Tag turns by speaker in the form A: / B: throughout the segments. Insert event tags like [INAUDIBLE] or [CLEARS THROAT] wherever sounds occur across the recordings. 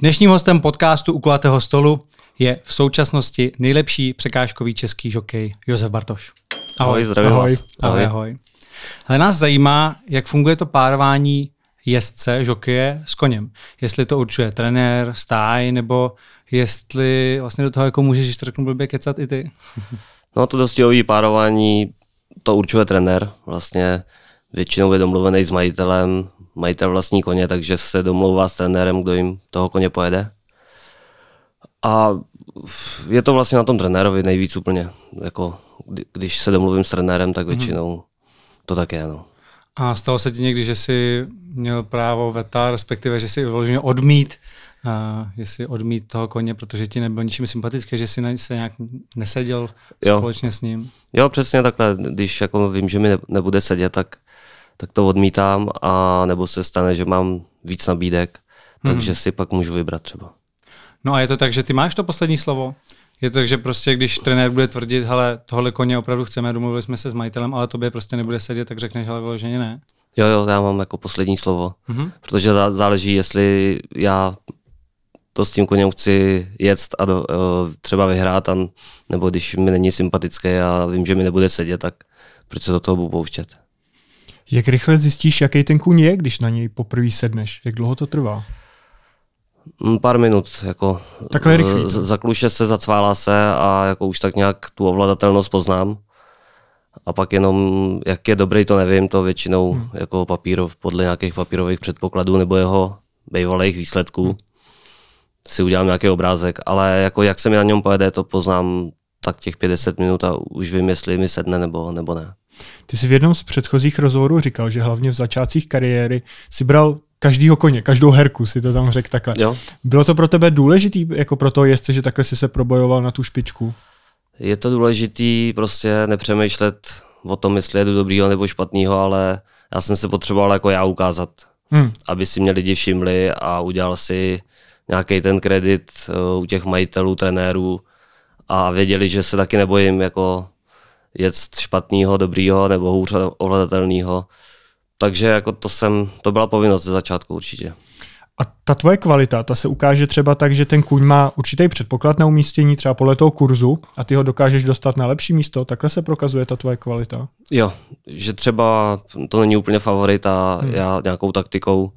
A: Dnešním hostem podcastu u kulatého stolu je v současnosti nejlepší překážkový český žokej Josef Bartoš. Ahoj, zdravím ahoj. Vás. Ahoj, ahoj. Ale nás zajímá, jak funguje to párování jezdce, žokeje s koněm. Jestli to určuje trenér, stáj, nebo jestli vlastně do toho jako můžeš, když to řeknu blbě, kecat i ty.
B: [LAUGHS] No to dostihový párování to určuje trenér. Vlastně Většinou je domluvený s majitelem, majitel vlastní koně, takže se domlouvá s trenérem, kdo jim toho koně pojede. A je to vlastně na tom trenérovi nejvíc úplně. Jako, když se domluvím s trenérem, tak mhm. většinou to tak je. No.
A: A stalo se ti někdy, že jsi měl právo veta, respektive, že jsi vyloženě odmít, a, že jsi odmít toho koně, protože ti nebyl ničím sympatické, že jsi se nějak neseděl
B: jo. společně s ním? Jo, přesně takhle. Když jako vím, že mi nebude sedět, tak tak to odmítám a nebo se stane, že mám víc nabídek, hmm. takže si pak můžu vybrat třeba.
A: No a je to tak, že ty máš to poslední slovo? Je to tak, že prostě když trenér bude tvrdit, hele, tohle koně opravdu chceme, domluvili jsme se s majitelem, ale tobě prostě nebude sedět, tak řekneš, hele, vyloženě
B: ne. Jo, jo, já mám jako poslední slovo, hmm protože záleží, jestli já to s tím koněm chci jet a do, e, třeba vyhrát, a, nebo když mi není sympatické a vím, že mi nebude sedět, tak proč se do toho budu pouštět.
C: Jak rychle zjistíš, jaký ten kůň je, když na něj poprvé sedneš? Jak dlouho to trvá?
B: Mm, pár minut, jako Takhle eh, rychle. Zakluše se, zacválá se a jako už tak nějak tu ovladatelnost poznám. A pak jenom, jak je dobrý, to nevím, to většinou hmm. jako papírov, podle nějakých papírových předpokladů nebo jeho bývalých výsledků hmm. si udělám nějaký obrázek, ale jako jak se mi na něm pojede, to poznám tak těch 50 minut a už vím, jestli mi sedne nebo, nebo ne.
C: Ty jsi v jednom z předchozích rozhovorů říkal, že hlavně v začátcích kariéry si bral každýho koně, každou herku, si to tam řekl takhle. Jo. Bylo to pro tebe důležitý, jako pro to, jezdce, že takhle si se probojoval na tu špičku?
B: Je to důležitý prostě nepřemýšlet o tom, jestli jedu dobrýho nebo špatného, ale já jsem se potřeboval jako já ukázat, hmm. aby si mě lidi všimli a udělal si nějaký ten kredit eh, u těch majitelů, trenérů a věděli, že se taky nebojím jako jet špatného, dobrýho nebo hůř ovladatelného. Takže jako to, jsem, to byla povinnost ze začátku určitě.
C: A ta tvoje kvalita, ta se ukáže třeba tak, že ten kuň má určitý předpoklad na umístění třeba podle toho kurzu a ty ho dokážeš dostat na lepší místo, takhle se prokazuje ta tvoje kvalita?
B: Jo, že třeba to není úplně favorit a hmm. já nějakou taktikou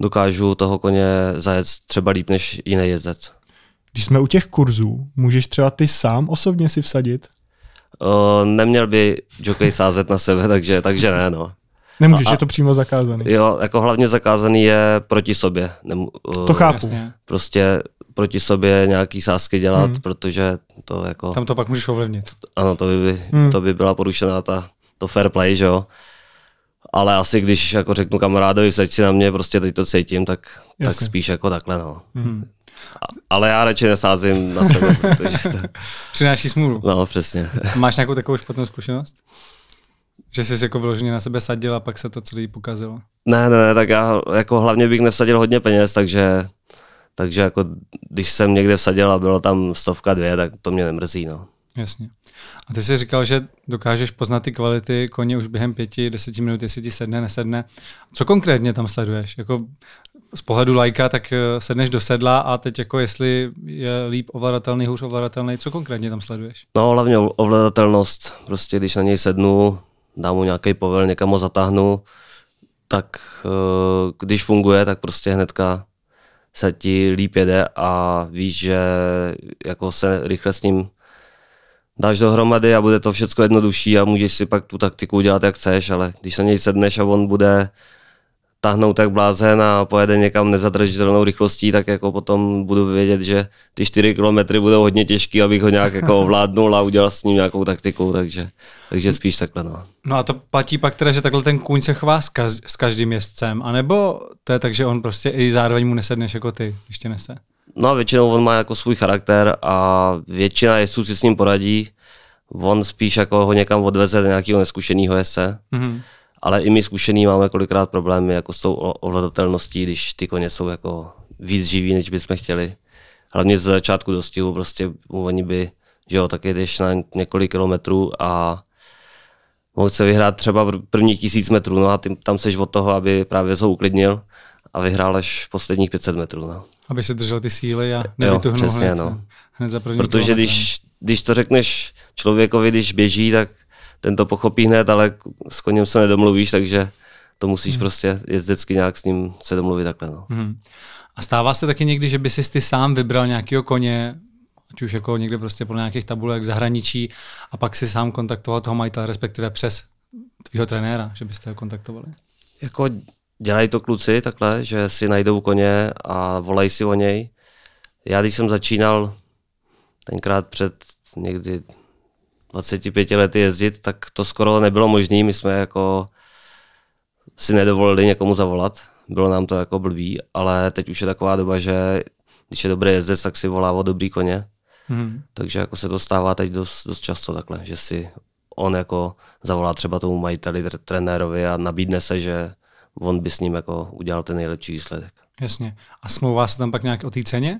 B: dokážu toho koně zajet třeba líp než jiný jezdec.
C: Když jsme u těch kurzů, můžeš třeba ty sám osobně si vsadit
B: Uh, neměl by jockey sázet na sebe, takže, takže ne, no. Nemůžeš, a, je to přímo zakázaný. Jo, jako hlavně zakázaný je proti sobě. Nemu, uh, to chápu. Jasně. Prostě proti sobě nějaký sázky dělat, hmm. protože to jako... Tam to pak můžeš ovlivnit. Ano, to by, hmm. to by byla porušená ta, to fair play, že jo. Ale asi když jako řeknu kamarádovi, seď si na mě, prostě teď to cítím, tak, Jasně. tak spíš jako takhle, no. Hmm. Ale já radši nesázím na sebe, [LAUGHS] protože to... Přináší smůlu. No, přesně. [LAUGHS]
A: Máš nějakou takovou špatnou zkušenost? Že jsi jako vyloženě na sebe sadil a pak se to celý pokazilo?
B: Ne, ne, ne, tak já jako hlavně bych nesadil hodně peněz, takže, takže jako když jsem někde sadil a bylo tam stovka dvě, tak to mě nemrzí, no.
A: Jasně. A ty jsi říkal, že dokážeš poznat ty kvality koně už během pěti, deseti minut, jestli ti sedne, nesedne. Co konkrétně tam sleduješ? Jako z pohledu lajka, tak eh, sedneš do sedla a teď jako jestli je líp ovladatelný, hůř ovladatelný, co konkrétně tam sleduješ?
B: No hlavně ovladatelnost, prostě když na něj sednu, dám mu nějaký povel, někam ho zatáhnu, tak eh, když funguje, tak prostě hnedka se ti líp jede a víš, že jako se rychle s ním dáš dohromady a bude to všechno jednodušší a můžeš si pak tu taktiku udělat, jak chceš, ale když na něj sedneš a on bude tahnout tak blázen a pojede někam nezadržitelnou rychlostí, tak jako potom budu vědět, že ty 4 kilometry budou hodně těžký, abych ho nějak jako [LAUGHS] ovládnul a udělal s ním nějakou taktiku, takže, takže spíš takhle. No.
A: no a to platí pak teda, že takhle ten kůň se chová s, kaž, s každým jezdcem, anebo to je tak, že on prostě i zároveň mu nesedneš jako ty, když tě nese?
B: No a většinou on má jako svůj charakter a většina jezdců si s ním poradí, on spíš jako ho někam odveze nějakého neskušeného jese. Mm-hmm ale i my zkušený máme kolikrát problémy jako s tou ovladatelností, když ty koně jsou jako víc živí, než bychom chtěli. Hlavně z začátku dostihu prostě oni by, že jo, taky jdeš na několik kilometrů a mohl se vyhrát třeba první tisíc metrů, no a ty, tam seš od toho, aby právě ho uklidnil a vyhrál až posledních 500 metrů. No.
A: Aby se držel ty síly a nevytuhnul přesně, hned, no. hned za první Protože když,
B: když to řekneš člověkovi, když běží, tak ten to pochopí hned, ale s koněm se nedomluvíš, takže to musíš hmm. prostě jezdecky nějak s ním se domluvit takhle. No.
A: Hmm. A stává se taky někdy, že by si ty sám vybral nějakého koně, ať už jako někde prostě po nějakých tabulek zahraničí a pak si sám kontaktoval toho majitele, respektive přes tvýho trenéra, že byste ho kontaktovali?
B: Jako dělají to kluci takhle, že si najdou koně a volají si o něj. Já když jsem začínal tenkrát před někdy 25 lety jezdit, tak to skoro nebylo možné. My jsme jako si nedovolili někomu zavolat, bylo nám to jako blbý, ale teď už je taková doba, že když je dobrý jezdec, tak si volá o dobrý koně. Hmm. Takže jako se to stává teď dost, dost často takhle, že si on jako zavolá třeba tomu majiteli, tr- trenérovi a nabídne se, že on by s ním jako udělal ten nejlepší výsledek.
A: Jasně. A smlouvá se tam pak nějak o té ceně?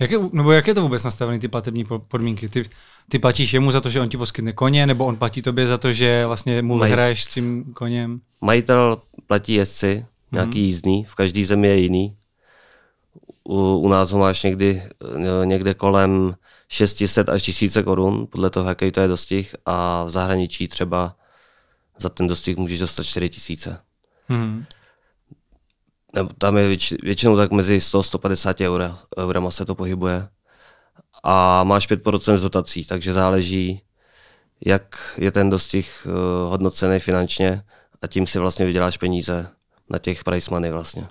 A: Jak je, nebo jak je to vůbec nastavené ty platební podmínky? Ty, ty platíš jemu za to, že on ti poskytne koně, nebo on platí tobě za to, že vlastně mu Maj... vyhraješ s tím koněm?
B: Majitel platí jezdci, mhm. nějaký hmm. jízdný, v každé zemi je jiný. U, u nás ho máš někdy, e, někde kolem 600 až 1000 korun, podle toho, jaký to je dostih, a v zahraničí třeba za ten dostih můžeš dostat 4000. Hmm nebo tam je věč, většinou tak mezi 100-150 eura, eurama se to pohybuje. A máš 5% z dotací, takže záleží, jak je ten dostih uh, eh, hodnocený finančně a tím si vlastně vyděláš peníze na těch price money vlastně.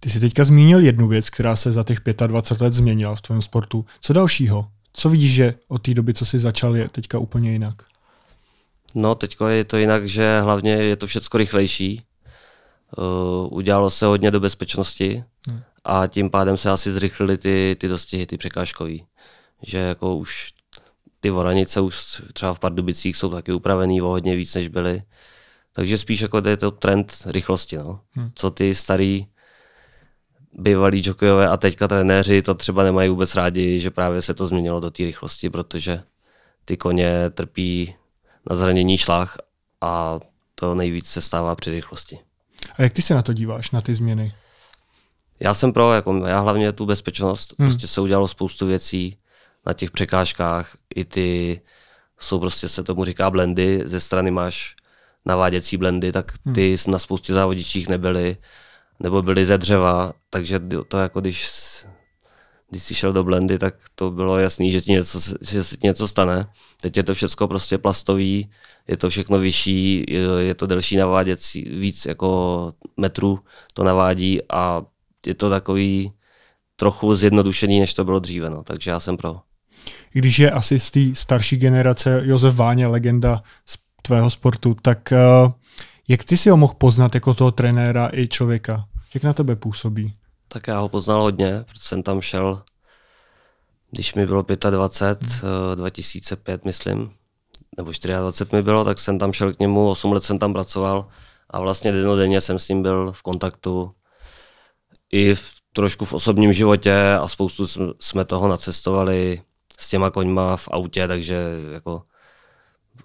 C: Ty jsi teďka zmínil jednu věc, která se za těch 25 let změnila v tvém sportu. Co dalšího? Co vidíš, že od té doby, co jsi začal, je teďka úplně jinak?
B: No, teď je to jinak, že hlavně je to všechno rychlejší. Eh, udělalo se hodně do bezpečnosti hmm. a tím pádem se asi zrychlily ty, ty dostihy, ty překážkový. Že jako už ty voranice už třeba v Pardubicích jsou taky upravený o hodně víc, než byly. Takže spíš jako je to trend rychlosti. No. Hmm. Co ty starý bývalí jokejové a teďka trenéři to třeba nemají vůbec rádi, že právě se to změnilo do té rychlosti, protože ty koně trpí na zranění šlach a to nejvíc se stává při rychlosti.
C: A jak ty se na to díváš, na ty změny?
B: Já jsem pro, jako já hlavně tu bezpečnost. Hmm. Prostě se udělalo spoustu věcí na těch překážkách. I ty jsou prostě, se tomu říká blendy, ze strany máš naváděcí blendy, tak hmm. ty hmm. na spoustě závodičích nebyly, nebo byly ze dřeva, takže to jako když když jsi šel do blendy, tak to bylo jasný, že ti něco, že si něco stane. Teď je to všechno prostě plastový, je to všechno vyšší, je to delší naváděcí, víc jako metrů to navádí a je to takový trochu zjednodušený, než to bylo dříve, no. takže já jsem pro.
C: I když je asi z té starší generace Josef Váně legenda z tvého sportu, tak eh, jak ty si ho mohl poznat jako toho trenéra i člověka? Jak na tebe působí?
B: tak já ho poznal hodně, protože jsem tam šel, když mi bylo 25, hmm. 2005, eh, myslím, nebo 24 mi bylo, tak jsem tam šel k němu, 8 let jsem tam pracoval a vlastně denodenně jsem s ním byl v kontaktu i v, trošku v osobním životě a spoustu jsme toho nacestovali s těma koňma v autě, takže jako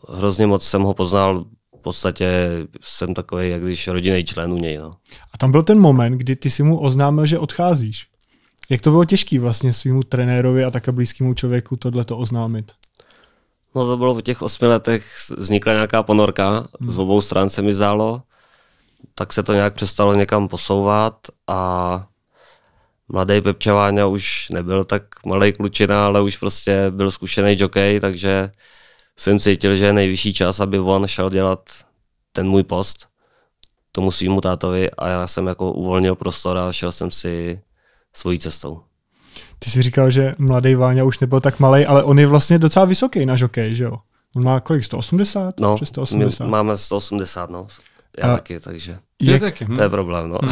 B: hrozně moc jsem ho poznal podstatě jsem takový, jak když rodinný člen u něj. No.
C: A tam byl ten moment, kdy ty si mu oznámil, že odcházíš. Jak to bylo těžké vlastně svýmu trenérovi a také blízkému člověku tohle to oznámit?
B: No to bylo po těch osmi letech, vznikla nějaká ponorka, hmm. z obou stran se mi zdálo, tak se to nějak přestalo někam posouvat a mladý Pepčeváňa už nebyl tak malý klučina, ale už prostě byl zkušený jockey, takže jsem cítil, že je nejvyšší čas, aby on šel dělat ten můj post tomu svýmu tátovi a já jsem jako uvolnil prostor a šel jsem si svojí cestou.
C: Ty jsi říkal, že mladý Váňa už nebyl tak malý, ale on je vlastně docela vysoký na žokej, že jo? On má kolik, 180? No, Přes 180.
B: máme 180, no. Já a taky, takže je, taky. Hm. to je problém, no. [LAUGHS]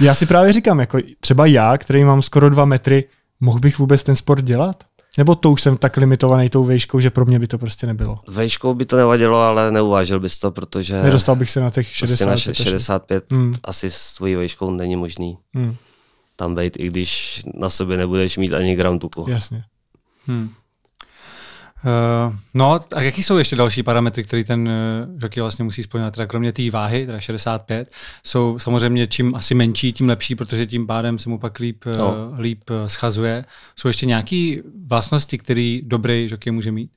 C: já si právě říkám, jako třeba já, který mám skoro dva metry, mohl bych vůbec ten sport dělat? Nebo to už jsem tak limitovaný tou vejškou, že pro mě by to prostě nebylo?
B: Vejškou by to nevadilo, ale neuvážil bys to, protože... Nedostal bych se na těch 60, prostě na 65 hmm. asi s tvojí vejškou není možný hmm. tam být, i když na sobě nebudeš mít ani gram tuku.
A: Jasně. Hmm. Uh, no a jaký jsou ještě další parametry, který ten uh, eh, žoký vlastně musí splňovat? Teda kromě té váhy, teda 65, jsou samozřejmě čím asi menší, tím lepší, protože tím pádem se mu pak líp, eh, no. uh, líp schazuje. Jsou ještě nějaké vlastnosti, které dobrý žoký může mít?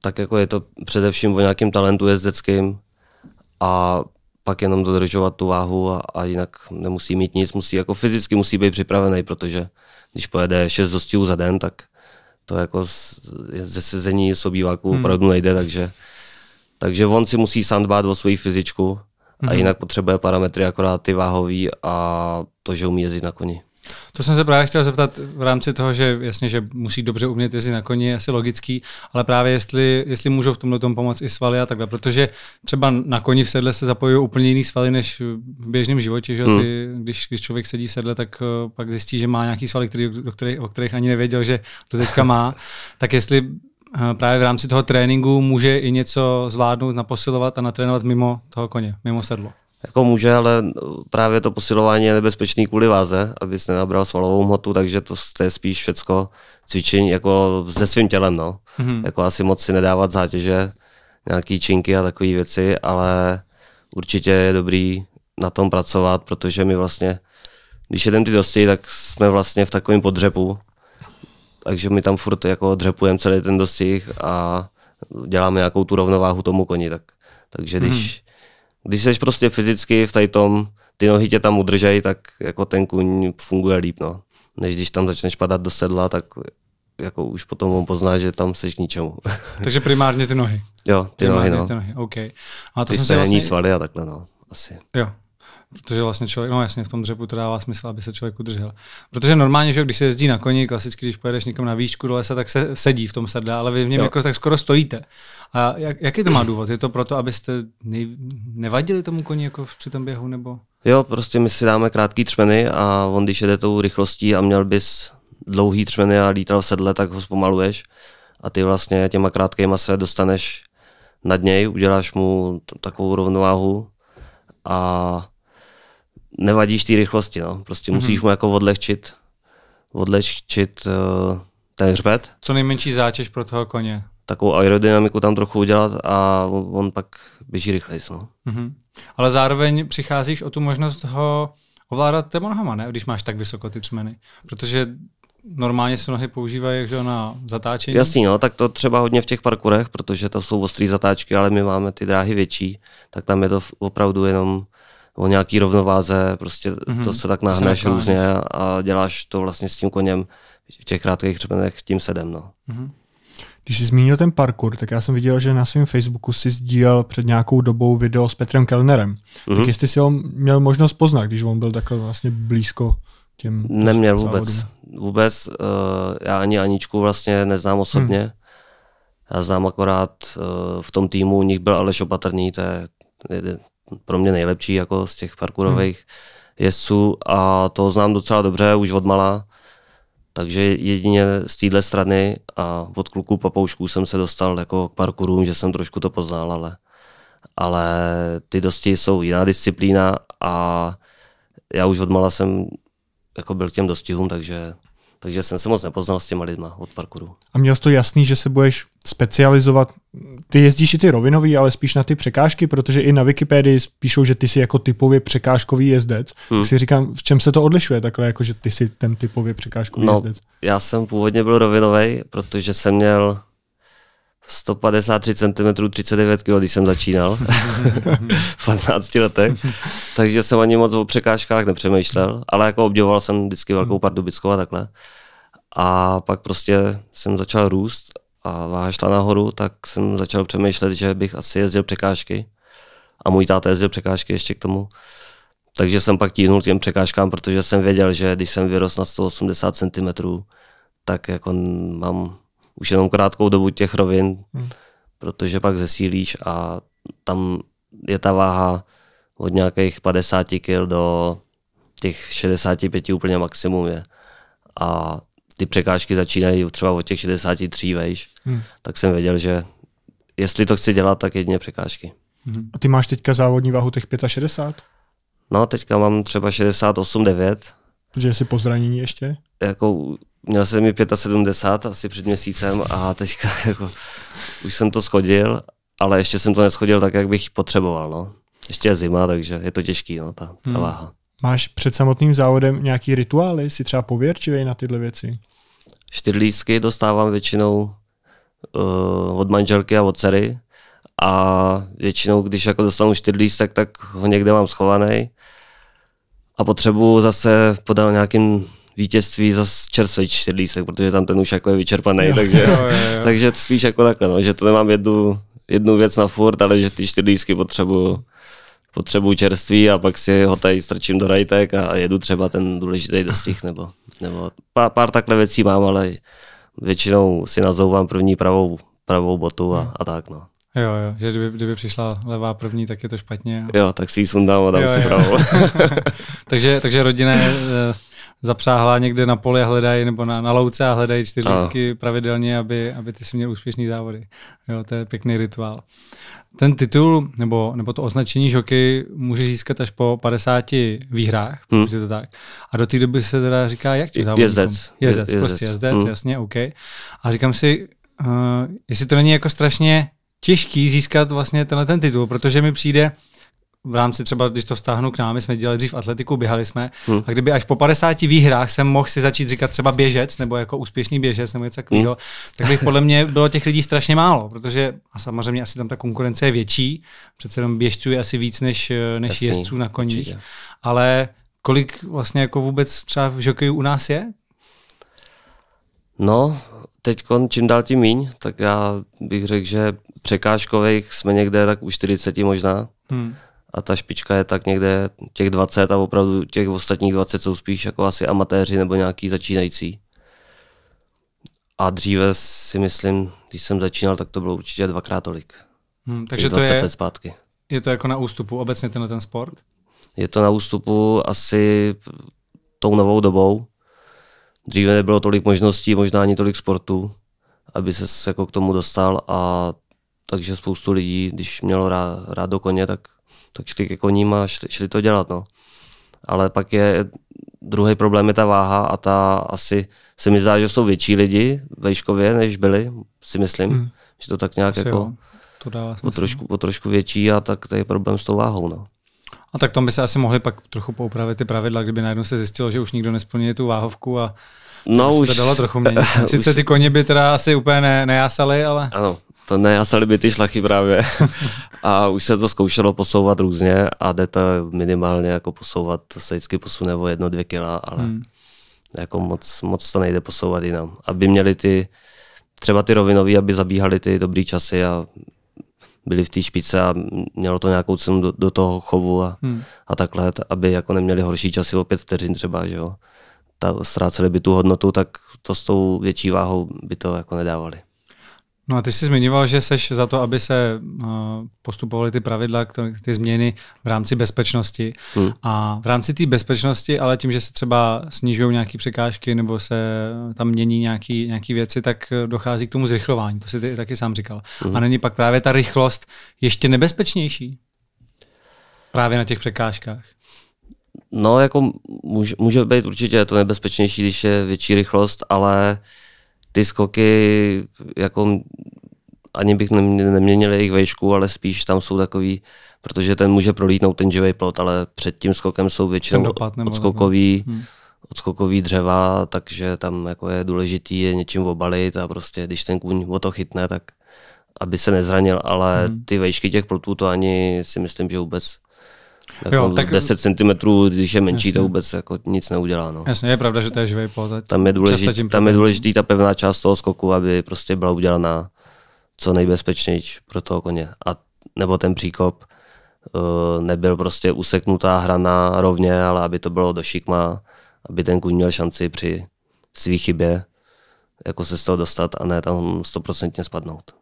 B: Tak jako je to především o nějakém talentu jezdeckým a pak jenom dodržovat tu váhu a, a jinak nemusí mít nic, musí jako fyzicky musí být připravený, protože když pojede 6 dostihů za den, tak to jako ze sezení sobýváku hmm. opravdu nejde, takže, takže on si musí sám dbát o svoji fyzičku a hmm. jinak potřebuje parametry akorát ty váhový a to, že umí jezdit na koni.
A: To jsem se právě chtěl zeptat v rámci toho, že jasně, že musí dobře umět jezdit na koni, je asi logický, ale právě jestli, jestli můžou v tomhle tom pomoct i svaly a takhle, protože třeba na koni v sedle se zapojují úplně jiný svaly než v běžném životě, že hmm. ty, když, když člověk sedí v sedle, tak uh, pak zjistí, že má nějaký svaly, který, do kterých, o kterých ani nevěděl, že to teďka má, [LAUGHS] tak jestli eh, právě v rámci toho tréninku může i něco zvládnout, naposilovat a natrénovat mimo toho koně, mimo sedlo.
B: Jako může, ale právě to posilování je nebezpečný kvůli váze, abys nenabral svalovou hmotu, takže to je spíš všecko cvičení jako se svým tělem. No. Mm-hmm. Jako asi moc si nedávat zátěže, nějaký činky a takové věci, ale určitě je dobrý na tom pracovat, protože my vlastně, když jedeme ty dosti, tak jsme vlastně v takovém podřepu, takže my tam furt jako dřepujeme celý ten dostih a děláme nějakou tu rovnováhu tomu koni. Tak, takže když mhm když jsi prostě fyzicky v tady tom, ty nohy tě tam udržej, tak jako ten kuň funguje líp, no. Než když tam začneš padat do sedla, tak jako už potom on pozná, že tam seš k ničemu. [LAUGHS]
A: Takže primárně ty nohy. Jo, ty primárně nohy, no. Ty nohy, okay. A to ty jsem se vlastně... svaly a takhle, no, asi. Jo, Protože vlastně člověk, no jasně, v tom dřepu to dává smysl, aby se člověk udržel. Protože normálně, že když se jezdí na koni, klasicky, když pojedeš někam na výšku do lesa, tak se sedí v tom sedle, ale vy v něm jo. jako tak skoro stojíte. A jak, jaký to má důvod? Je to proto, abyste nej, nevadili tomu koni jako při tom běhu nebo?
B: Jo, prostě my si dáme krátký třmeny a on když jede tou rychlostí a měl bys dlouhý třmeny a lítal v sedle, tak ho zpomaluješ a ty vlastně těma krátkýma se dostaneš nad něj, uděláš mu takovou rovnováhu a nevadíš té rychlosti, no. Prostě musíš mm-hmm. mu jako odlehčit, odlehčit uh, ten hřbet. Co
A: nejmenší zátěž pro toho koně.
B: Takovou aerodynamiku tam trochu udělat a on, on pak běží rychleji. No.
A: Mm-hmm. Ale zároveň přicházíš o tu možnost ho ovládat těma nohama, ne? Když máš tak vysoko ty třmeny. Protože normálně se nohy používají že na zatáčení. Jasně,
B: no, tak to třeba hodně v těch parkurech, protože to jsou ostré zatáčky, ale my máme ty dráhy větší, tak tam je to opravdu jenom o nějaký rovnováze, prostě mm-hmm. to se tak nahneš se různě a děláš to vlastně s tím koněm v těch krátkých hřebenech s tím sedem. No. Mm-hmm.
C: Když jsi zmínil ten parkour, tak já jsem viděl, že na svém Facebooku si sdílel před nějakou dobou video s Petrem Kellnerem. Mm-hmm. Tak mhm. jestli si ho měl možnost poznat, když on byl takhle vlastně blízko těm Neměl vůbec.
B: Závodům. Vůbec. Uh, já ani Aničku vlastně neznám osobně. Hmm. Já znám akorát uh, v tom týmu, u nich byl Aleš Opatrný, to je jeden, pro mě nejlepší jako z těch parkourových hmm. jezdců a to znám docela dobře, už od malá. Takže jedině z téhle strany a od kluků papoušků jsem se dostal jako k parkourům, že jsem trošku to poznal, ale, ale ty dosti jsou jiná disciplína a já už od mala jsem jako byl k těm dostihům, takže takže jsem se moc nepoznal s těma lidma od parkouru.
C: A měl jsi to jasný, že se budeš specializovat, ty jezdíš i ty rovinový, ale spíš na ty překážky, protože i na Wikipedii píšou, že ty jsi jako typově překážkový jezdec. Hmm. Tak si říkám, v čem se to odlišuje takhle, jako že ty jsi ten typově překážkový no, jezdec?
B: Já jsem původně byl rovinový, protože jsem měl 153 cm, 39 kg, když jsem začínal [LAUGHS] v 15 letech, takže jsem ani moc o překážkách nepřemýšlel, ale jako obdivoval jsem vždycky velkou hmm. pardubickou a takhle. A pak prostě jsem začal růst a váha šla nahoru, tak jsem začal přemýšlet, že bych asi jezdil překážky. A můj táta jezdil překážky ještě k tomu. Takže jsem pak tíhnul těm překážkám, protože jsem věděl, že když jsem vyrost na 180 cm, tak jako mám už jenom krátkou dobu těch rovin, hmm. protože pak zesílíš a tam je ta váha od nějakých 50 kg do těch 65 úplně maximum je. A ty překážky začínají třeba od těch 63, vejš, hmm. tak jsem věděl, že jestli to chci dělat, tak jedině překážky.
C: Hmm. A ty máš teďka závodní váhu těch 65?
B: No, teďka mám třeba 68, 9.
C: Protože jsi po zranění ještě?
B: Jako měl jsem mi 75 asi před měsícem a teďka [LAUGHS] jako, už jsem to schodil, ale ještě jsem to neschodil tak, jak bych potřeboval. No. Ještě je zima, takže je to těžký, no, ta, ta hmm. váha.
C: Máš před samotným závodem nějaký rituály? Jsi třeba pověrčivý na tyhle věci?
B: Čtyřlísky dostávám většinou uh, od manželky a od dcery a většinou, když jako dostanu čtyřlístek, tak ho někde mám schovaný a potřebuji zase podal nějakým vítězství za čerstvý čtyřlísek, protože tam ten už jako je vyčerpaný, jo, takže, jo, jo, jo. takže spíš jako takhle, no, že to nemám jednu, jednu věc na furt, ale že ty čtyřlísky potřebuju potřebuju čerství a pak si ho tady strčím do rajtek a jedu třeba ten důležitý dostih nebo, nebo pár, pár takhle věcí mám, ale většinou si nazouvám první pravou, pravou botu a, a tak no.
A: Jo, jo, že kdyby, kdyby přišla levá první, tak je to špatně. Jo, tak si ji sundám a dám jo, si jo. pravou. [LAUGHS] takže, takže rodina je eh, Zapřáhla někde na poli a hledají, nebo na, na louce a hledají čtyřlístky pravidelně, aby, aby ty si měl úspěšný závody. Jo, to je pěkný rituál. Ten titul nebo, nebo to označení žoky může získat až po 50 výhrách, hmm. je to tak. A do té doby se teda říká, jak ti závodníkům? Jezdec. Jezdec, prostě jezdec. prostě jezdec, hmm. jasně, OK. A říkám si, uh, jestli to není jako strašně těžký získat vlastně tenhle ten titul, protože mi přijde, uh, v rámci třeba, když to stáhnu k nám, my jsme dělali dřív atletiku, běhali jsme. Hmm. A kdyby až po 50 výhrách jsem mohl si začít říkat třeba běžec, nebo jako úspěšný běžec, nebo něco takového, hmm. tak bych podle mě bylo těch lidí strašně málo, protože a samozřejmě asi tam ta konkurence je větší, přece jenom běžců je asi víc než, než Jasný, jezdců na koních. Ale kolik vlastně jako vůbec třeba v žokeju u nás je?
B: No, teď čím dál tím míň, tak já bych řekl, že překážkových jsme někde tak u 40 možná. Hmm a ta špička je tak někde těch 20 a opravdu těch ostatních 20 jsou spíš jako asi amatéři nebo nějaký začínající. A dříve si myslím, když jsem začínal, tak to bylo určitě dvakrát tolik. Hmm, takže 20 to je, let zpátky.
A: Je to jako na ústupu obecně tenhle ten sport?
B: Je to na ústupu asi tou novou dobou. Dříve nebylo tolik možností, možná ani tolik sportů, aby se jako k tomu dostal a takže spoustu lidí, když mělo rád, rád do koně, tak tak šli ke koním a šli, šli to dělat. No. Ale pak je druhý problém je ta váha a ta asi se mi zdá, že jsou větší lidi v Vejškově, než byli, si myslím, hmm. že to tak nějak asi jako to dává o, trošku, o trošku větší a tak to je problém s tou váhou. No.
A: A tak tam by se asi mohli pak trochu poupravit ty pravidla, kdyby najednou se zjistilo, že už nikdo nesplní tu váhovku a
B: no, už, se to dalo trochu měnit. [LAUGHS] Sice už...
A: ty koně by teda asi úplně ne, nejásaly, ale... Ano,
B: to ne, já by ty šlachy právě. [LAUGHS] a už se to zkoušelo posouvat různě a jde to minimálně jako posouvat, se vždycky posune o jedno, dvě kila, ale hmm. jako moc, moc to nejde posouvat jinam. Aby měli ty, třeba ty rovinový, aby zabíhali ty dobrý časy a byli v té špice a mělo to nějakou cenu do, do toho chovu a, hmm. a takhle, aby jako neměli horší časy o pět vteřin třeba, že jo. Ta, ztráceli by tu hodnotu, tak to s tou větší váhou by to jako nedávali.
A: No a ty jsi zmiňoval, že seš za to, aby se eh, postupovaly ty pravidla, ty změny v rámci bezpečnosti. Hmm. A v rámci té bezpečnosti, ale tím, že se třeba snižují nějaké překážky nebo se tam mění nějaké nějaký věci, tak eh, dochází k tomu zrychlování. To si ty taky sám říkal. Hmm. A není pak právě ta rychlost ještě nebezpečnější? Právě na těch překážkách.
B: No, jako může, může být určitě to nebezpečnější, když je větší rychlost, ale uh, ty skoky, jako ani bych neměnil jejich vejšku, ale spíš tam jsou takový, protože ten může prolítnout ten živý plot, ale před tím skokem jsou většinou odskokový, hmm. odskokový dřeva, takže tam jako je důležitý je něčím obalit a prostě když ten kůň o to chytne, tak aby se nezranil, ale hmm. ty vejšky těch plotů to ani si myslím, že vůbec jako jo, tak... 10 cm, když je menší, jasně. to vůbec jako nic neudělá. No. Jasně, je pravda, že to je živý pot. Tam je, důležitý, tam je důležitý ta pevná část toho skoku, aby prostě byla udělaná co nejbezpečnější pro toho koně. A nebo ten příkop uh, nebyl prostě useknutá hrana rovně, ale aby to bylo do šikma, aby ten kůň měl šanci při své chybě jako se z toho dostat a ne tam stoprocentně spadnout.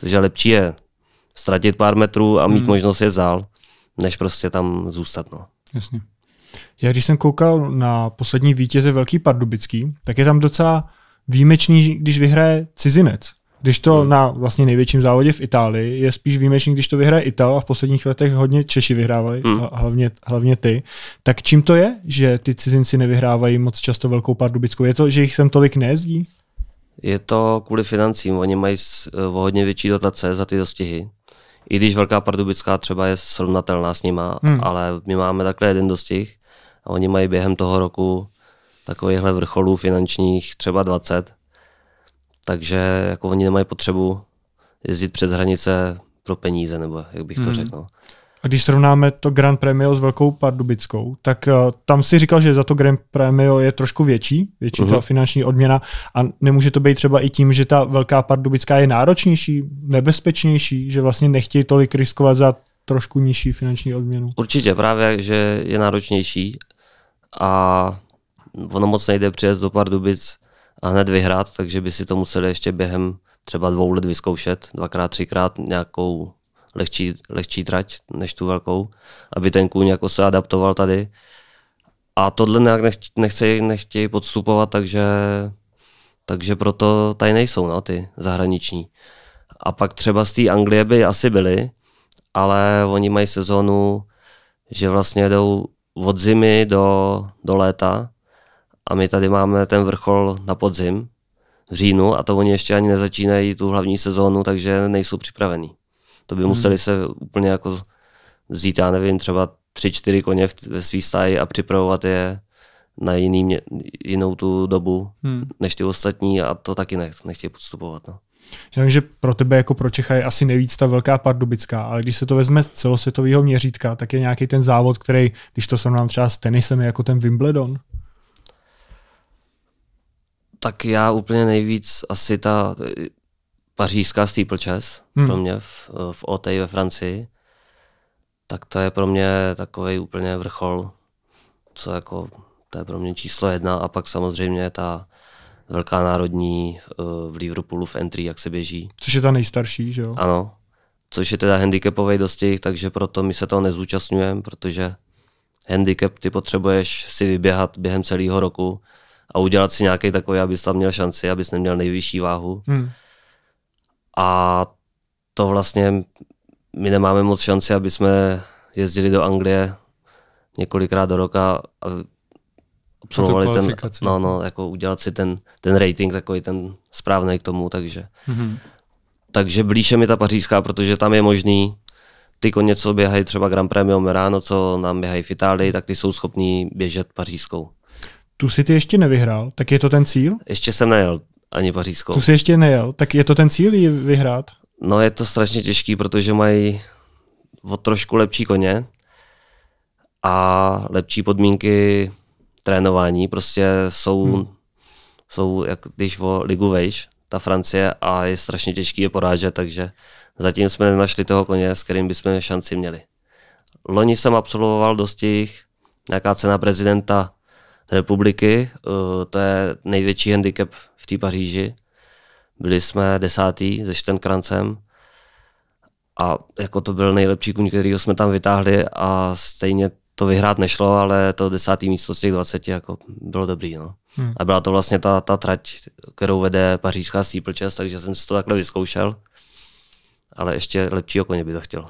B: Takže lepší je ztratit pár metrů a mít hmm. možnost je zál, než prostě tam zůstat. No.
C: Jasně. Já když jsem koukal na poslední vítěze Velký Pardubický, tak je tam docela výjimečný, když vyhraje cizinec. Když to hmm. na vlastně největším závodě v Itálii je spíš výjimečný, když to vyhraje Ital a v posledních letech hodně Češi vyhrávají, hmm. hlavně, hlavně ty. Tak čím to je, že ty cizinci nevyhrávají moc často Velkou Pardubickou? Je to, že jich sem tolik nejezdí?
B: Je to kvůli financím. Oni mají eh, o hodně větší dotace za ty dostihy, i když Velká Pardubická třeba je srovnatelná s nima, hmm. ale my máme takhle jeden dostih a oni mají během toho roku takovýchhle vrcholů finančních třeba 20. Takže jako oni nemají potřebu jezdit přes hranice pro peníze, nebo jak bych to hmm. řekl. No.
C: A když srovnáme to Grand Premio s Velkou Pardubickou, tak uh, tam si říkal, že za to Grand Premio je trošku větší, větší uh-huh. ta mhm. finanční odměna a nemůže to být třeba i tím, že ta Velká Pardubická je náročnější, nebezpečnější, že vlastně nechtějí tolik riskovat za trošku nižší finanční odměnu.
B: Určitě, právě, že je náročnější a ono moc nejde přijet do Pardubic a hned vyhrát, takže by si to museli ještě během třeba dvou let vyzkoušet, dvakrát, třikrát nějakou lehčí, lehčí trať než tu velkou, aby ten kůň jako se adaptoval tady. A tohle nějak nechtějí podstupovat, takže, takže proto tady nejsou no, ty zahraniční. A pak třeba z té Anglie by asi byli, ale oni mají sezónu, že vlastně jdou od zimy do, do léta a my tady máme ten vrchol na podzim v říjnu a to oni ještě ani nezačínají tu hlavní sezónu, takže nejsou připravení. To by hmm. museli se úplně jako vzít, já nevím, třeba tři, čtyři koně ve svý stáji a připravovat je na jiný, mě, jinou tu dobu hmm. než ty ostatní a to taky nech, nechtějí podstupovat. No.
C: Já vím, že pro tebe jako pro Čecha je asi nejvíc ta velká pardubická, ale když se to vezme z celosvětového měřítka, tak je nějaký ten závod, který, když to srovnám třeba s tenisem, je jako ten Wimbledon.
B: Tak já úplně nejvíc asi ta, pařížská steeplechase hmm. pro mě v, v OTI ve Francii, tak to je pro mě takový úplně vrchol, co jako, to je pro mě číslo jedna a pak samozřejmě ta velká národní eh, v Liverpoolu v entry, jak se běží.
C: Což je ta nejstarší, že jo?
B: Ano, což je teda handicapový dostih, takže proto my se toho nezúčastňujeme, protože handicap ty potřebuješ si vyběhat během celého roku a udělat si nějaký takový, abys tam měl šanci, abys neměl nejvyšší váhu. Hmm. A to vlastně my nemáme moc šanci, aby jsme jezdili do Anglie několikrát do roka a absolvovali ten, no, no, jako udělat si ten, ten rating takový ten správný k tomu, takže. Mm-hmm. Takže blíže mi ta pařížská, protože tam je možný ty koně, co běhají třeba Grand Premio ráno, co nám běhají v Itálii, tak ty jsou schopní běžet pařížskou.
C: Tu si ty ještě nevyhrál, tak je to ten cíl?
B: Ještě jsem nejel ani pařížskou. Tu si
C: ještě nejel, tak je to ten cíl vyhrát?
B: No je to strašně těžký, protože mají o trošku lepší koně a lepší podmínky trénování. Prostě jsou, hmm. jsou jak když o ligu vejš, ta Francie, a je strašně těžký je porážet, takže zatím jsme nenašli toho koně, s kterým bychom šanci měli. Loni jsem absolvoval dost těch, nějaká cena prezidenta republiky, eh, to je největší handicap v té Paříži. Byli jsme desátý se Štenkrancem a jako to byl nejlepší kůň, kterýho jsme tam vytáhli a stejně to vyhrát nešlo, ale to desátý místo z těch 20 jako bylo dobrý. No. Hmm. A byla to vlastně ta, ta trať, kterou vede pařížská Steeplechase, takže jsem si to takhle vyzkoušel ale ještě lepšího koně by to chtělo.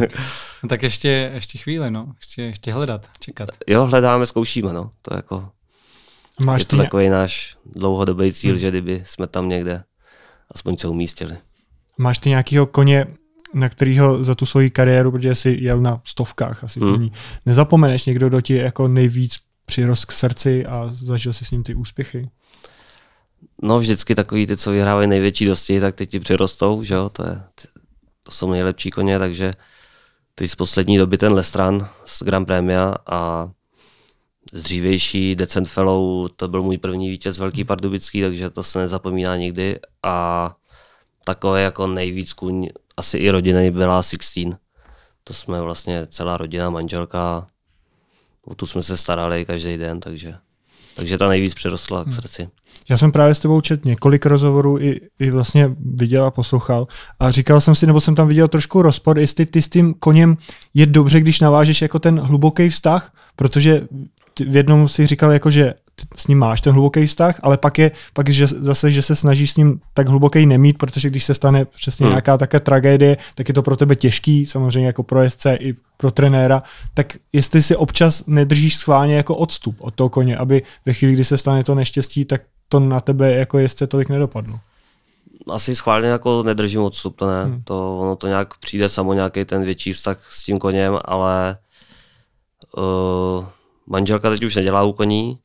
B: [LAUGHS]
A: no, tak ještě, ještě chvíli, no. Ještě, ještě hledat, čekat.
B: Jo, hledáme, zkoušíme, no. To jako... Máš je to ty... takový náš dlouhodobý cíl, hmm. že kdyby jsme tam někde aspoň se umístili.
C: Máš ty nějakého koně, na kterého za tu svoji kariéru, protože jsi jel na stovkách asi hmm. První. nezapomeneš někdo, kdo ti jako nejvíc přirost k srdci a zažil si s ním ty úspěchy?
B: No vždycky takový ty, co vyhrávají největší dosti, tak ty ti přirostou, že jo, to je, to jsou nejlepší koně, takže ty z poslední doby ten Lestran z Grand Premia a zřívejší Decent Fellow, to byl můj první vítěz Velký Pardubický, takže to se nezapomíná nikdy a takové jako nejvíc kůň asi i rodiny byla Sixteen. To jsme vlastně celá rodina, manželka, o tu jsme se starali každý den, takže takže ta nejvíc přerostla k hmm. srdci.
C: Já jsem právě s tebou čet několik rozhovorů i, i vlastně viděl a poslouchal a říkal jsem si, nebo jsem tam viděl trošku rozpor, jestli ty s tím koněm je dobře, když navážeš jako ten hluboký vztah, protože v jednom si říkal jako, že s ním máš ten hluboký vztah, ale pak je pak že, zase, že se snažíš s ním tak hluboký nemít, protože když se stane přesně hmm. nějaká taková tragédie, tak je to pro tebe těžký, samozřejmě jako pro jezdce i pro trenéra, tak jestli si občas nedržíš schválně jako odstup od toho koně, aby ve chvíli, kdy se stane to neštěstí, tak to na tebe jako jezdce tolik nedopadlo.
B: Asi schválně jako nedržím odstup, to ne. Hmm. To, ono to nějak přijde samo nějaký ten větší vztah s tím koněm, ale uh, manželka teď už nedělá u koní,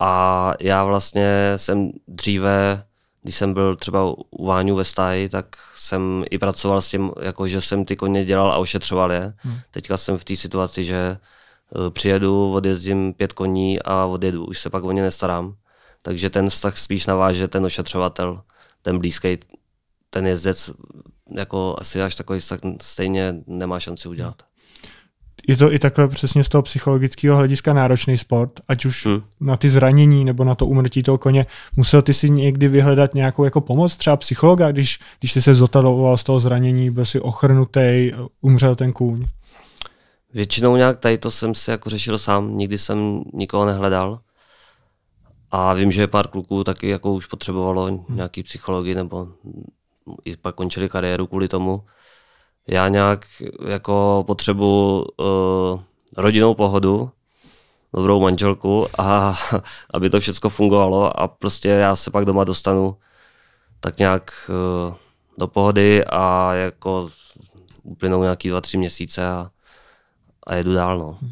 B: a já vlastně jsem dříve, když jsem byl třeba u Váňu ve stáji, tak jsem i pracoval s tím, jako že jsem ty koně dělal a ošetřoval je. Hmm. Teďka jsem v té situaci, že eh, přijedu, odjezdím pět koní a odjedu, už se pak o ně nestarám. Takže ten vztah spíš naváže ten ošetřovatel, ten blízký, ten jezdec, jako asi až takový vztah stejně nemá šanci udělat. Hmm
C: je to i takhle přesně z toho psychologického hlediska náročný sport, ať už hmm. na ty zranění nebo na to umrtí toho koně, musel ty si někdy vyhledat nějakou jako pomoc, třeba psychologa, když, když jsi se zotadoval z toho zranění, byl si ochrnutý, umřel ten kůň.
B: Většinou nějak tady to jsem si jako řešil sám, nikdy jsem nikoho nehledal. A vím, že pár kluků taky jako už potřebovalo hmm. nějaký psychologi nebo i pak končili kariéru kvůli tomu já nějak jako potřebu uh, rodinnou pohodu, dobrou manželku a [LAUGHS] aby to všechno fungovalo a prostě já se pak doma dostanu tak nějak uh, do pohody a jako uplynou nějaký dva, tři měsíce a, a jedu dál. No. Hm.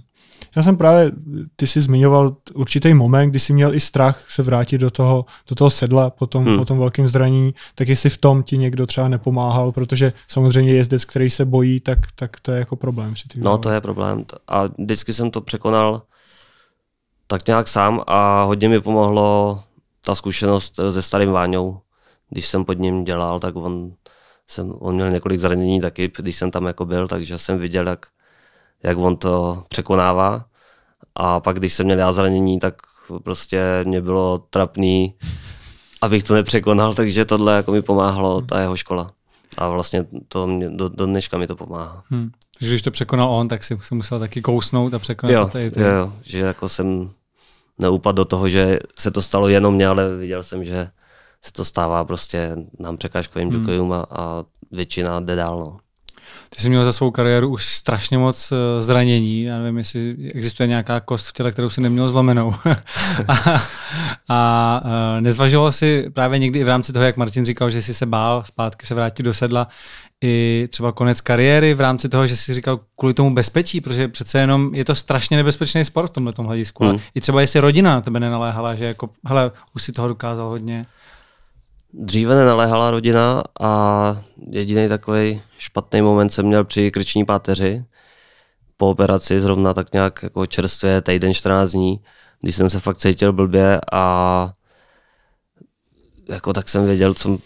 C: Já jsem právě, ty jsi zmiňoval určitý moment, kdy jsi měl i strach se vrátit do toho, do toho sedla po tom, hmm. po tom velkém zranění, tak jestli v tom ti někdo třeba nepomáhal, protože samozřejmě jezdec, který se bojí, tak, tak to je jako problém. No to
B: je problém a vždycky jsem to překonal tak nějak sám a hodně mi pomohlo ta zkušenost se starým Váňou, když jsem pod ním dělal, tak on, jsem, on měl několik zranění taky, když jsem tam jako byl, takže jsem viděl, jak jak on to překonává. A pak, když jsem měl já zranění, tak prostě mě bylo trapný, abych to nepřekonal, takže tohle jako mi pomáhlo ta jeho škola. A vlastně to mě, do, do dneška mi to pomáhá.
A: Hmm. Že když to překonal on, tak si se musel taky kousnout a překonat jo, tady Jo,
B: že jako jsem neúpad do toho, že se to stalo jenom mě, ale viděl jsem, že se to stává prostě nám překážkovým hmm. a, a většina jde dál. No.
A: Ty jsi měl za svou kariéru už strašně moc eh, zranění. Já nevím, jestli existuje nějaká kost v těle, kterou si neměl zlomenou. [LAUGHS] a, a eh, nezvažoval si právě někdy i v rámci toho, jak Martin říkal, že jsi se bál zpátky se vrátit do sedla, i třeba konec kariéry v rámci toho, že jsi říkal kvůli tomu bezpečí, protože přece jenom je to strašně nebezpečný sport v tomhle hledisku. Mm. I třeba jestli rodina na tebe nenaléhala, že jako, hele, už si toho dokázal hodně.
B: Dříve nenaléhala rodina a jediný takový špatný moment jsem měl při krční páteři. Po operaci zrovna tak nějak jako čerstvě, týden 14 dní, když jsem se fakt cítil blbě a jako tak jsem věděl, co,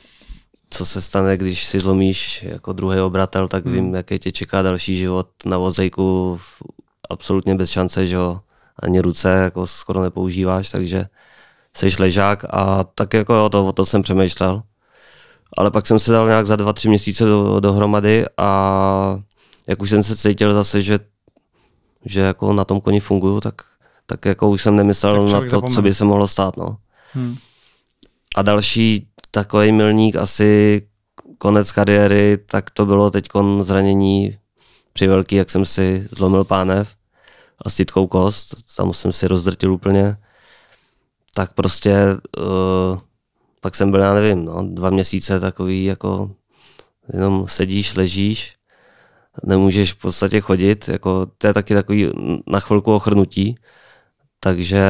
B: co se stane, když si zlomíš jako druhý obratel, tak hmm. vím, jaký tě čeká další život na vozejku, absolutně bez šance, že jo, ani ruce jako skoro nepoužíváš, takže jsi ležák a tak jako jo, to, o to jsem přemýšlel. Ale pak jsem se dal nějak za dva, tři měsíce do, dohromady a jak už jsem se cítil zase, že, že jako na tom koni funguju, tak, tak jako už jsem nemyslel na to, zapomenu. co by se mohlo stát. No. Hmm. A další takový milník asi konec kariéry, tak to bylo teď zranění při velký, jak jsem si zlomil pánev a s kost, tam jsem si rozdrtil úplně tak prostě uh, pak jsem byl, já nevím, no, dva měsíce takový jako jenom sedíš, ležíš, nemůžeš v podstatě chodit, jako to je taky takový na chvilku ochrnutí, takže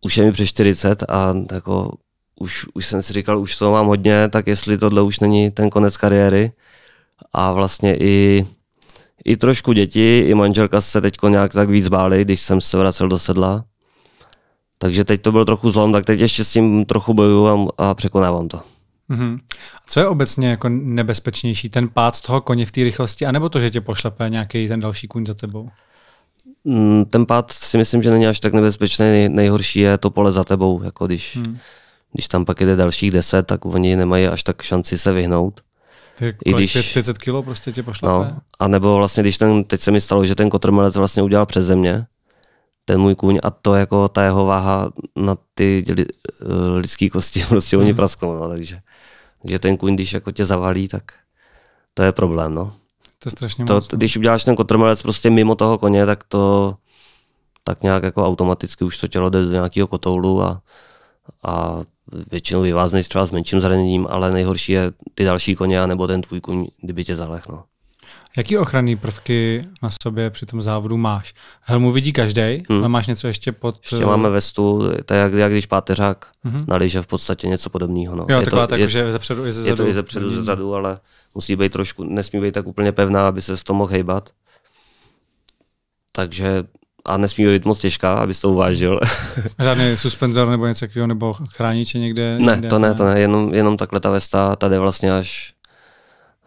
B: už je mi přes 40 a jako už, už jsem si říkal, už to mám hodně, tak jestli tohle už není ten konec kariéry a vlastně i, i trošku děti, i manželka se teď nějak tak víc báli, když jsem se vracel do sedla, takže teď to byl trochu zlom, tak teď ještě s tím trochu bojuju a překonávám to.
A: Mm-hmm. Co je obecně jako nebezpečnější? Ten pád z toho koně v té rychlosti, anebo to, že tě pošlepe nějaký ten další kůň za tebou?
B: Mm, ten pád si myslím, že není až tak nebezpečný. Nej, nejhorší je to pole za tebou. Jako když, mm. když tam pak jde dalších deset, tak oni nemají až tak šanci se vyhnout. Tak když 500 kilo prostě tě pošlepe? No, a nebo vlastně, když ten, teď se mi stalo, že ten kotrmelec vlastně udělal přes země, ten můj kůň a to jako ta jeho váha na ty li, eh, lidské kosti [LAUGHS] prostě oni mhm. prasknou, no, takže, takže ten kůň, když jako tě zavalí, tak to je problém, no. To je strašně to, moc. Když uděláš ten kotrmelec prostě mimo toho koně, tak to tak nějak jako automaticky už to tělo jde do nějakého kotoulu a, a většinou vyvázneš třeba s menším zraněním, ale nejhorší je ty další koně, nebo ten tvůj kůň, kdyby tě zalech. No.
A: Jaký ochranný prvky na sobě při tom závodu máš? Helmu vidí každý, hmm. ale máš něco ještě pod... Ještě máme
B: vestu, to je jak, jak když páteřák hmm. na liže v podstatě něco podobného. No. Jo, je to, tak, je, že zepředu i zadu. Je to i zepředu, ze zadu, ale musí být trošku, nesmí být tak úplně pevná, aby se v tom mohl hejbat. Takže a nesmí být moc těžká, aby to uvážil. [LAUGHS]
A: Žádný suspenzor nebo něco takového, nebo chrániče někde? Ne, někde, to ne, ne, to ne,
B: jenom, jenom takhle ta vesta, tady vlastně až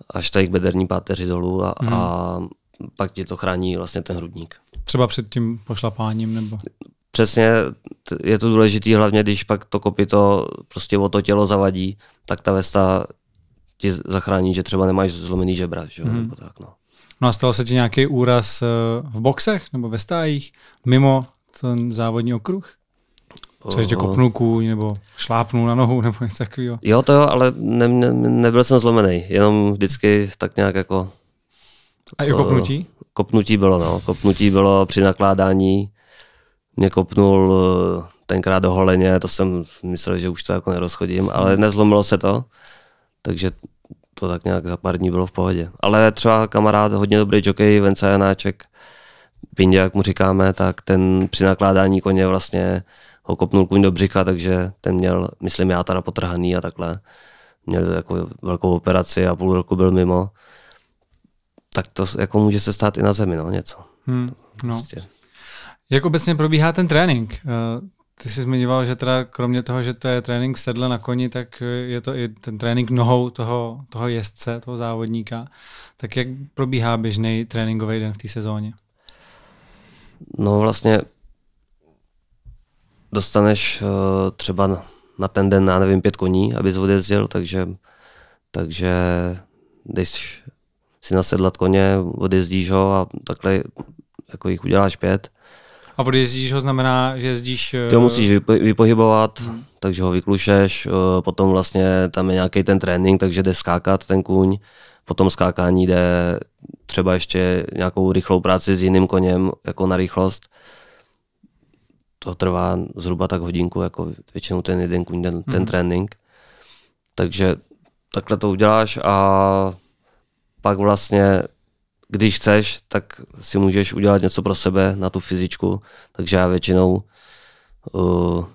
B: až tady k bederní páteři dolů a, hmm. a mhm. pak ti to chrání vlastně ten hrudník.
A: Třeba před tím pošlapáním nebo?
B: Přesně, je to důležité hlavně, když pak to kopyto prostě o to tělo zavadí, tak ta vesta ti zachrání, že třeba nemáš zlomený žebra, že?
A: Hmm. nebo tak. No. no a stalo se ti nějaký úraz eh, v boxech nebo ve stájích mimo ten závodní okruh?
B: Co ještě kopnul kůň nebo
A: šlápnul na nohu nebo něco takového.
B: Jo, to jo, ale ne, ne, nebyl jsem zlomený, jenom vždycky tak nějak jako... A i kopnutí? Eh, kopnutí bylo, no. Kopnutí bylo při nakládání. Mě kopnul eh, tenkrát do holeně, to jsem myslel, že už to jako nerozchodím, ale hmm. nezlomilo se to, takže to tak nějak za pár dní bylo v pohodě. Ale třeba kamarád, hodně dobrý jockey, Vence Janáček, Pindě, jak mu říkáme, tak ten při nakládání koně vlastně ho kopnul kuň do břicha, takže ten měl, myslím, já teda potrhaný a takhle. Měl jako velkou operaci a půl roku byl mimo. Tak to jako může se stát i na zemi, no, něco.
A: Hmm, no. Prostě. Jak obecně probíhá ten trénink? Eh, ty jsi zmiňoval, že teda kromě toho, že to je trénink sedle na koni, tak eh, je to i ten trénink nohou toho, toho jezdce, toho závodníka. Tak jak probíhá běžný tréninkový den v té sezóně?
B: No vlastně dostaneš eh, třeba na, ten den, já nevím, pět koní, abys odjezdil, takže, takže jdeš si nasedlat koně, odjezdíš ho a takhle jako jich uděláš pět.
A: A odjezdíš ho znamená, že jezdíš... Eh, Ty ho musíš
B: vypohybovat, hmm. takže ho vyklušeš, eh, potom vlastně tam je nějaký ten trénink, takže jde skákat ten kůň, potom skákání jde třeba ještě nějakou rychlou práci s jiným koněm, jako na rychlost to trvá zhruba tak hodinku, jako většinou ten jeden kuň, ten, ten hmm. trénink. Takže takhle to uděláš a pak vlastně, když chceš, tak si můžeš udělat něco pro sebe na tu fyzičku. Takže já většinou uh,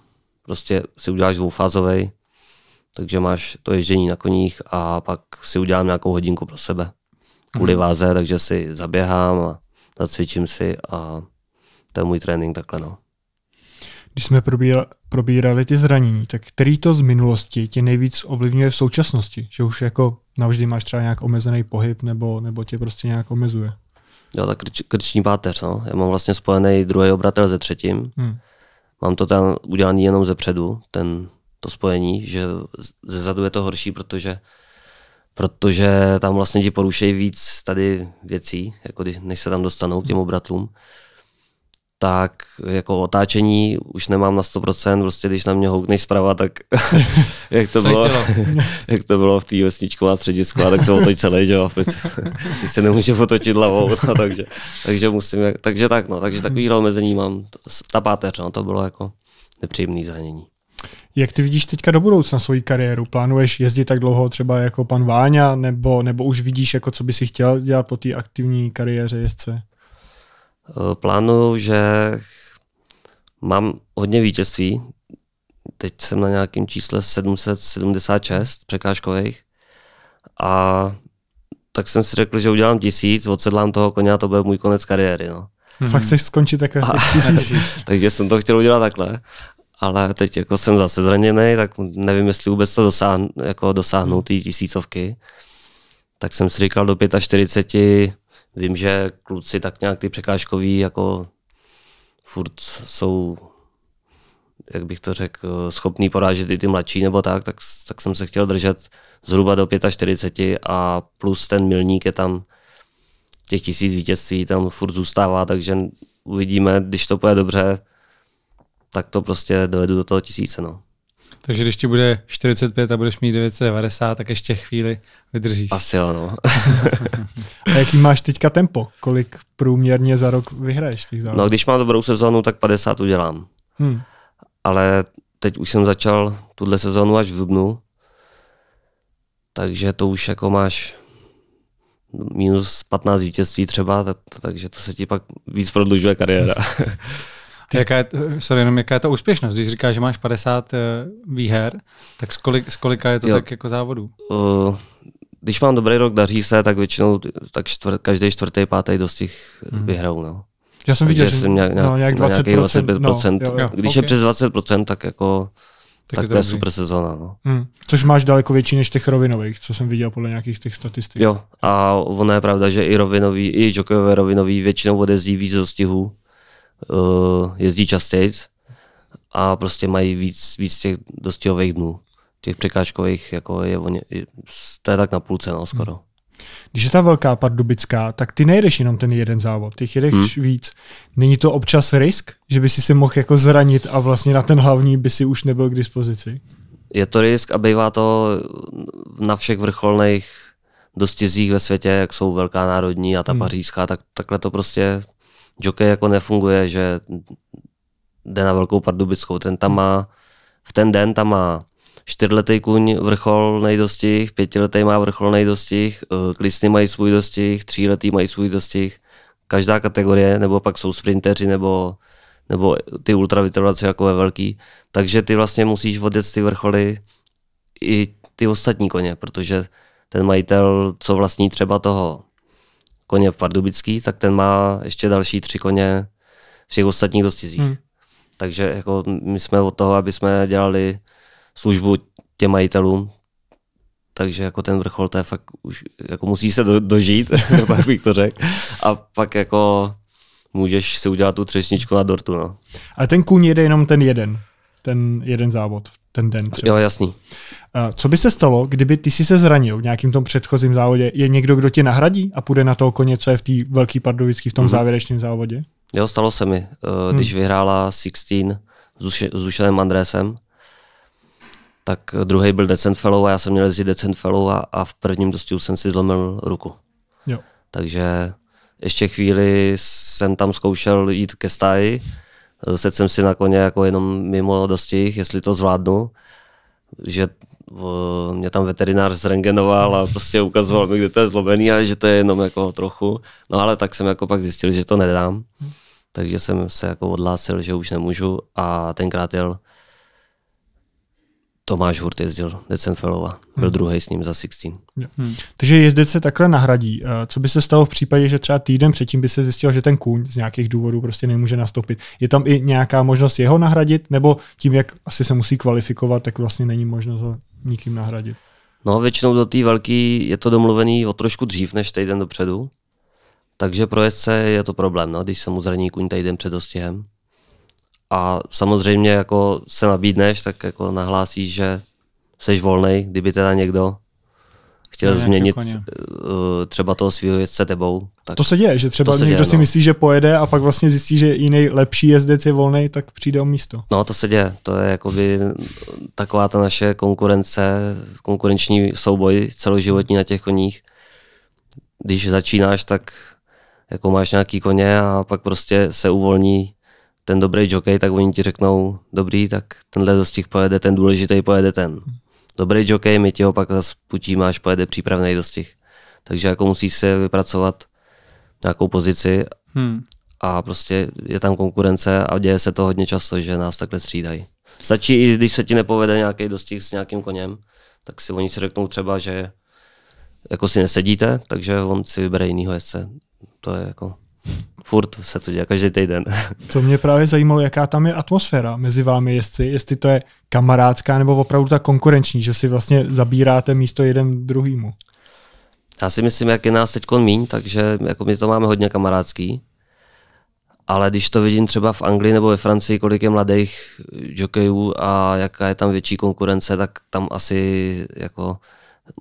B: prostě si uděláš dvoufázový, takže máš to ježdění na koních a pak si udělám nějakou hodinku pro sebe. Kvůli hmm. váze, takže si zaběhám a zacvičím si a to je můj trénink takhle. No.
C: Když jsme probírali, probírali ty zranění, tak který to z minulosti tě nejvíc ovlivňuje v současnosti? Že už jako navždy máš třeba nějak omezený pohyb nebo, nebo tě prostě nějak omezuje?
B: Jo, tak krč, krční páteř. No. Já mám vlastně spojený druhý obratel ze třetím. Hmm. Mám to tam udělaný jenom ze předu, ten, to spojení, že ze zadu je to horší, protože protože tam vlastně ti porušejí víc tady věcí, jako když, než se tam dostanou k těm obratlům tak jako otáčení už nemám na 100%, prostě když na mě houkneš zprava, tak [LAUGHS] jak, to bylo, [LAUGHS] jak to bylo v té vesničku a středisku, a tak se otoč celý, že jo, [LAUGHS] když se nemůže otočit hlavou, no, takže, takže musím, takže tak, no, takže takovýhle omezení mám, ta páteř, no, to bylo jako nepříjemný zranění.
C: Jak ty vidíš teďka do budoucna svoji kariéru? Plánuješ jezdit tak dlouho třeba jako pan Váňa, nebo, nebo už vidíš, jako co by si chtěl dělat po té aktivní kariéře jezdce?
B: Eh, plánuju, že mám hodně vítězství. Teď jsem na nějakém čísle 776 překážkových. A tak jsem si řekl, že udělám tisíc, odsedlám toho koně a to bude můj konec kariéry. No. Hmm. Fakt chceš
C: skončit takhle tisíc.
B: [LAUGHS] takže jsem to chtěl udělat takhle. Ale teď jako jsem zase zraněný, tak nevím, jestli vůbec to dosáhnu, jako dosáhnu té tisícovky. Tak jsem si říkal do 45 vím, že kluci tak nějak ty překážkový jako furt jsou jak bych to řekl, schopný porážet i ty mladší nebo tak, tak, tak jsem se chtěl držet zhruba do 45 a plus ten milník je tam těch tisíc vítězství tam furt zůstává, takže uvidíme, když to půjde dobře, tak to prostě dovedu do toho tisíce. No.
A: Takže když ti bude 45 a budeš mít 990, tak ještě chvíli vydržíš. Asi ano.
B: [LAUGHS]
C: a jaký máš teďka tempo? Kolik průměrně za rok vyhraješ těch závodů? No,
B: když mám dobrou sezonu, tak 50 udělám. Hmm. Ale teď už jsem začal tuhle sezonu až v dubnu, takže to už jako máš minus 15 vítězství třeba, tak, takže to se ti pak víc prodlužuje kariéra. [LAUGHS]
A: Ty... Jaká je, sorry, jenom jaká je ta úspěšnost? Když říkáš, že máš 50 eh, výher, tak z, kolik, z kolika je to jo. tak jako závodů?
B: Uh, když mám dobrý rok, daří se, tak většinou tak čtvr, každý čtvrtý, pátý těch hmm. vyhrou. No. Já jsem viděl, že jsem nějak, no, nějak 20%, Nějaký 25%. No, jo, jo, když okay. je přes 20%, tak jako tak, tak to je dobrý. super sezóna. No.
C: Hmm. Což máš daleko větší než těch rovinových, co jsem viděl podle nějakých těch statistik.
B: Jo, a ono je pravda, že i rovinový, i jokejové rovinový většinou odezdí víc dostihů, uh, jezdí častěji a prostě mají víc, víc těch dostihových dnů. Těch překážkových jako je, je, to je tak na půlce, no, skoro. Hmm.
C: Když je ta velká pardubická, tak ty nejedeš jenom ten jeden závod, ty jedeš hmm. víc. Není to občas risk, že by si se mohl jako zranit a vlastně na ten hlavní by si už nebyl k dispozici?
B: Je to risk a bývá to na všech vrcholných dostizích ve světě, jak jsou velká národní a ta hmm. pařížská, tak takhle to prostě Jockey jako nefunguje, že jde na velkou pardubickou, ten tam má, v ten den tam má čtyřletý kuň vrchol nejdostih, pětiletý má vrchol nejdostih, klisny eh, mají svůj dostih, tříletý mají svůj dostih, každá kategorie, nebo pak jsou sprinteři, nebo, nebo ty ultravytrvace jako ve velký, takže ty vlastně musíš odjet ty vrcholy i ty ostatní koně, protože ten majitel, co vlastní třeba toho koně v Pardubický, tak ten má ještě další tři koně v těch ostatních dostizích. Hmm. Takže jako my jsme od toho, aby jsme dělali službu těm majitelům, takže jako ten vrchol, to je fakt už, jako musí se do, dožít, pak [LAUGHS] bych to řekl. A pak jako můžeš si udělat tu třešničku na dortu, no.
C: Ale ten kůň jede jenom ten jeden, ten jeden závod ten den. Třeba. Jo, jasný. Co by se stalo, kdyby ty si se zranil v nějakém tom předchozím závodě? Je někdo, kdo tě nahradí a půjde na toho koně, co je v té velký pardovický v tom mm-hmm. závěrečném závodě?
B: Jo, stalo se mi. Eh, mhm. Když hmm. vyhrála Sixteen s Dušanem Andrésem, tak eh, druhý byl Decent Fellow a já jsem měl jezdit Decent Fellow a, a v prvním dosti jsem si zlomil ruku. Jo. Takže ještě chvíli jsem tam zkoušel jít ke stáji, jsem si na koně jako jenom mimo dostih, jestli to zvládnu, že mě tam veterinář zrengenoval a prostě ukazoval mi, kde to je zlomený a že to je jenom jako trochu. No ale tak jsem jako pak zjistil, že to nedám. Takže jsem se jako odhlásil, že už nemůžu a tenkrát jel Tomáš Hurt jezdil Decenfelova, byl hmm. druhý s ním za 16.
C: Hmm. Takže jezdit se takhle nahradí. Eh, co by se stalo v případě, že třeba týden předtím by se zjistil, že ten kůň z nějakých důvodů prostě nemůže nastoupit? Je tam i nějaká možnost jeho nahradit, nebo tím, jak asi se musí kvalifikovat, tak vlastně není možnost ho nikým nahradit?
B: No, většinou do té velký je to domluvený o trošku dřív než týden dopředu, takže pro jezdce je to problém, no, když se mu zraní kůň týden před dostihem a samozřejmě jako se nabídneš, tak jako nahlásíš, že jsi volný, kdyby teda někdo chtěl ne, změnit koně. Eh, třeba toho svého jezdce tebou. Tak to se děje, že třeba někdo děje, si no.
C: myslí, že pojede a pak vlastně zjistí, že jiný lepší jezdec je volný, tak přijde o místo.
B: No to se děje, to je jakoby taková ta naše konkurence, konkurenční souboj celoživotní na těch koních. Když začínáš, tak jako máš nějaký koně a pak prostě se uvolní ten dobrý jockey, tak oni ti řeknou, dobrý, tak tenhle těch pojede, ten důležitý pojede ten. Dobrý jockey, my ti ho pak zase půjčíme, až pojede přípravný těch. Takže jako musíš se vypracovat nějakou pozici hmm. a prostě je tam konkurence a děje se to hodně často, že nás takhle střídají. Stačí, i když se ti nepovede nějaký dostih s nějakým koněm, tak si oni si řeknou třeba, že jako si nesedíte, takže on si vybere jiného jezdce. To je jako furt se to děje, každý týden. [LAUGHS]
C: To mě právě zajímalo, jaká tam je atmosféra mezi vámi jezdci, jestli to je kamarádská nebo opravdu ta konkurenční, že si vlastně zabíráte místo jeden druhýmu.
B: Já si myslím, jak je nás teď míň, takže jako my to máme hodně kamarádský. Ale když to vidím třeba v Anglii nebo ve Francii, kolik je mladých jokejů a jaká je tam větší konkurence, tak tam asi jako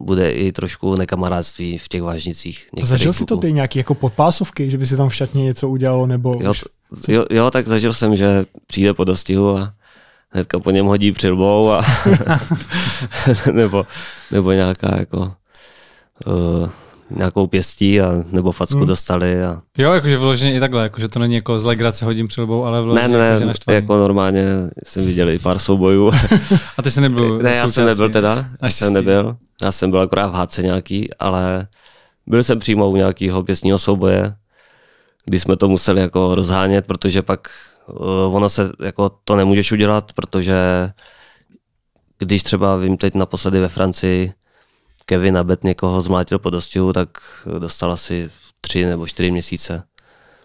B: bude i trošku nekamarádství v těch vážnicích. Zažil jsi to ty
C: nějaký jako podpásovky, že by si tam v šatně něco udělalo? nebo? Jo, už... jo,
B: jo, tak zažil jsem, že přijde po dostihu a hnedka po něm hodí přilbou a [LAUGHS] nebo, nebo nějaká jako uh, nějakou pěstí a, nebo facku hmm. dostali. A...
A: Jo, jakože vložně i takhle, jakože to není jako z legrace hodím přilbou, ale vložně ne, ne, jako, jako
B: normálně jsem viděl i pár soubojů. [LAUGHS] a ty jsi nebyl Ne, já jsem nebyl teda, já jsem nebyl. Já jsem byl akorát v hádce nějaký, ale byl jsem přímo u nějakého pěstního souboje, kdy jsme to museli jako rozhánět, protože pak eh, ono se, jako to nemůžeš udělat, protože když třeba vím teď naposledy ve Francii, Kevin Abed někoho zmlátil po dostihu, tak dostal asi tři nebo čtyři měsíce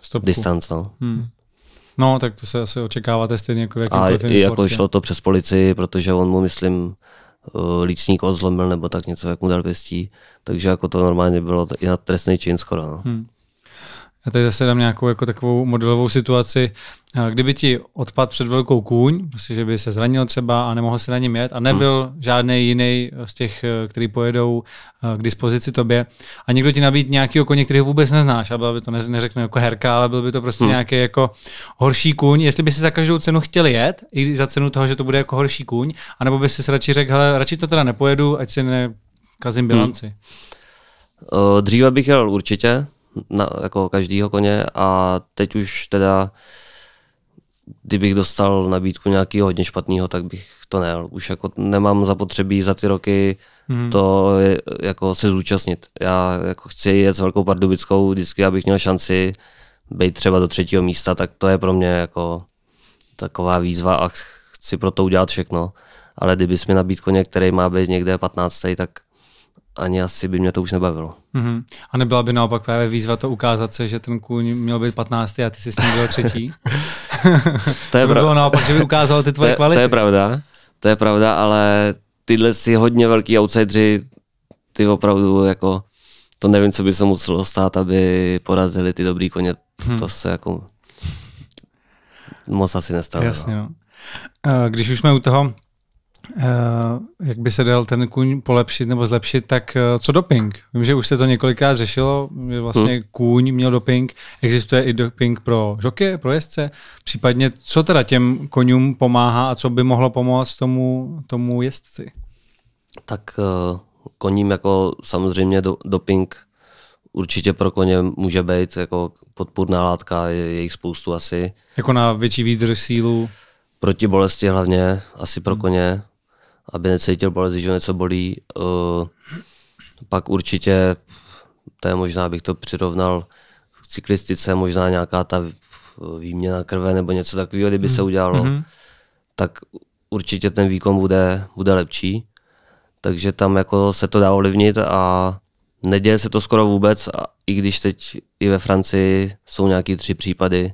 B: Stopku. distanc. No.
A: Hmm. no, tak to se asi očekáváte stejně jako v A jako šlo
B: to přes policii, protože on mu, myslím, Eh, líčník odzlomil nebo tak něco, jak mu dal pěstí. Takže jako to normálně bylo i na trestný čin skoro. No. Hmm.
A: Já tady zase dám nějakou jako takovou modelovou situaci. Kdyby ti odpad před velkou kůň, prostě, že by se zranil třeba a nemohl se na něm jet a hmm. nebyl hmm. žádný jiný z těch, eh, který pojedou eh, k dispozici tobě a někdo ti nabít nějakého koně, který ho vůbec neznáš a bylo by to neřekne jako herka, ale byl by to prostě hmm. nějaký jako horší kůň, jestli by si za každou cenu chtěl jet, i za cenu toho, že to bude jako horší kůň, anebo by si radši řekl, hele, radši to teda nepojedu, ať si nekazím hmm. bilanci. Hmm.
B: Dříve bych jel určitě, na, jako každýho koně a teď už teda kdybych dostal nabídku nějakého hodně špatného, tak bych to ne. Už jako nemám zapotřebí za ty roky hmm. to je, eh, jako se zúčastnit. Já jako chci jet s Velkou Pardubickou vždycky, abych měl šanci být třeba do třetího místa, tak to je pro mě jako taková výzva a chci pro to udělat všechno. Ale kdyby mi nabídku některý má být někde 15. tak ani asi by mě to už nebavilo.
A: Mm-hmm. A nebyla by naopak právě výzva to ukázat se, že ten kůň měl být 15. a ty jsi s ním byl třetí? [LAUGHS] to je to by bylo naopak, že by ukázal ty tvoje to, kvality. To je
B: pravda, to je pravda, ale tyhle si hodně velký outsideri, ty opravdu jako, to nevím, co by se muselo stát, aby porazili ty dobrý koně, hmm. to se jako moc asi nestalo. No. Jasně,
A: no. Když už jsme u toho, Eh, jak by se dal ten kůň polepšit nebo zlepšit, tak eh, co doping? Vím, že už se to několikrát řešilo, že vlastně hmm. kůň měl doping, existuje i doping pro žoky, pro jezdce, případně co teda těm konům pomáhá a co by mohlo pomoct tomu, tomu jezdci?
B: Tak eh, koním jako samozřejmě do, doping určitě pro koně může být jako podpůrná látka, je, je jich spoustu asi.
A: Jako na větší výdrž sílu?
B: Proti bolesti hlavně, asi pro hmm aby necítil bolest, když ho něco bolí. Uh, pak určitě, to je možná, bych to přirovnal k cyklistice, možná nějaká ta eh, výměna krve nebo něco takového, kdyby se mm-hmm. udělalo, mm-hmm. tak určitě ten výkon bude, bude lepší. Takže tam jako se to dá ovlivnit a neděje se to skoro vůbec, a i když teď i ve Francii jsou nějaký tři případy,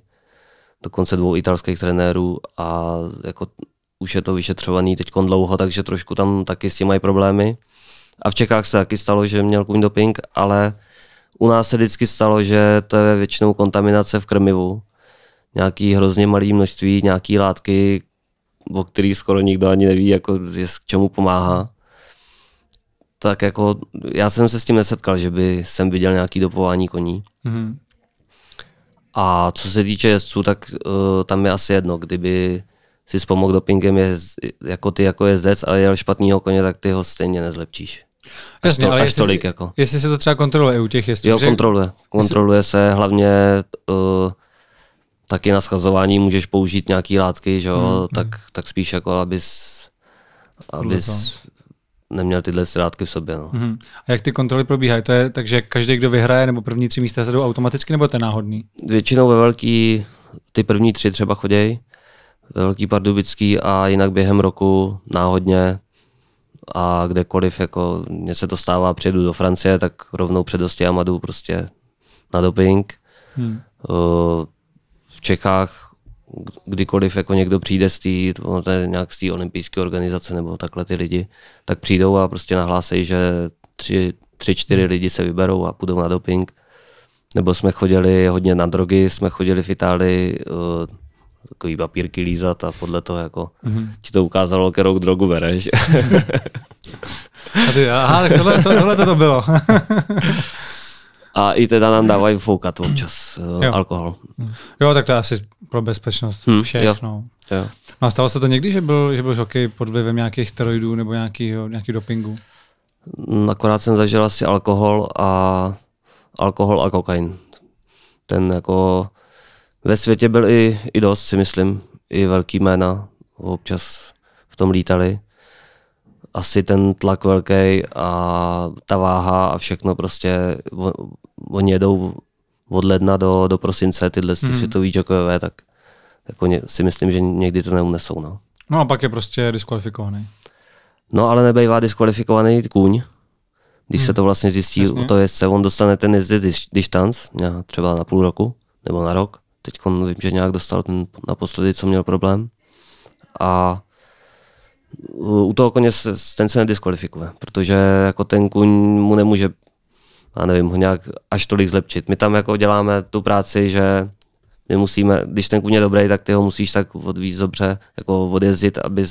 B: dokonce dvou italských trenérů a jako už je to vyšetřovaný teď dlouho, takže trošku tam taky s tím mají problémy. A v Čechách se taky stalo, že měl kůň doping, ale u nás se vždycky stalo, že to je většinou kontaminace v krmivu. Nějaký hrozně malý množství, nějaký látky, o který skoro nikdo ani neví, jako, k čemu pomáhá. Tak jako, já jsem se s tím nesetkal, že by jsem viděl nějaký dopování koní. Mm-hmm. A co se týče jezdců, tak uh, tam je asi jedno, kdyby si spomohl dopingem, je, jako ty jako jezdec, ale jel špatného koně, tak ty ho stejně nezlepčíš. Až, Jasně, to, ale až jestli, tolik jako.
A: Jestli se to třeba kontroluje u těch jezdců? Jo, kontroluje. Kontroluje
B: jestli... se hlavně uh, taky na schazování můžeš použít nějaké látky, že jo? Hmm, hmm. tak, hmm. tak spíš jako, abys, abys neměl tyhle látky v sobě. No.
A: Hmm. A jak ty kontroly probíhají? To je takže každý, kdo vyhraje, nebo první tři místa se jdou automaticky, nebo to je náhodný?
B: Většinou ve velký ty první tři třeba chodějí, Velký Pardubický a jinak během roku náhodně a kdekoliv, jako mě se to stává, přijedu do Francie, tak rovnou před a prostě na doping. Hmm. V Čechách kdykoliv jako někdo přijde z té, nějak z té olympijské organizace nebo takhle ty lidi, tak přijdou a prostě nahlásí, že tři, tři, čtyři hmm. lidi se vyberou a půjdou na doping. Nebo jsme chodili hodně na drogy, jsme chodili v Itálii takový papírky lízat a podle toho jako mm-hmm. ti to ukázalo, kterou drogu bereš. a ty, aha, tak tohle, to, tohle to bylo. a i teda nám dávají foukat občas eh, jo. alkohol. Mhm.
A: Jo, tak to je asi pro bezpečnost hmm, všech. Jo. No. Jo. no a stalo se to někdy, že byl, že byl žokej pod vlivem nějakých steroidů nebo nějakého, nějaký dopingu?
B: Mm, akorát jsem zažil asi alkohol a alkohol a kokain. Ten jako ve světě byl i, i dost, si myslím, i velký jména občas v tom lítali. Asi ten tlak velký a ta váha a všechno prostě, oni jedou od ledna do, do prosince tyhle hmm. světový jokové, tak jako ně, si myslím, že někdy to neunesou. No.
A: no a pak je prostě diskvalifikovaný.
B: No ale nebejvá diskvalifikovaný kůň, když hmm. se to vlastně zjistí Jasně. u toho jezdce, on dostane ten jezdec distanc, třeba na půl roku nebo na rok Teď vím, že nějak dostal ten naposledy, co měl problém. A u toho koně se, ten se nediskvalifikuje, protože jako ten kuň mu nemůže, já nevím, ho nějak až tolik zlepšit. My tam jako děláme tu práci, že my musíme, když ten kůň je dobrý, tak ty ho musíš tak odvíz dobře, jako odjezdit, aby,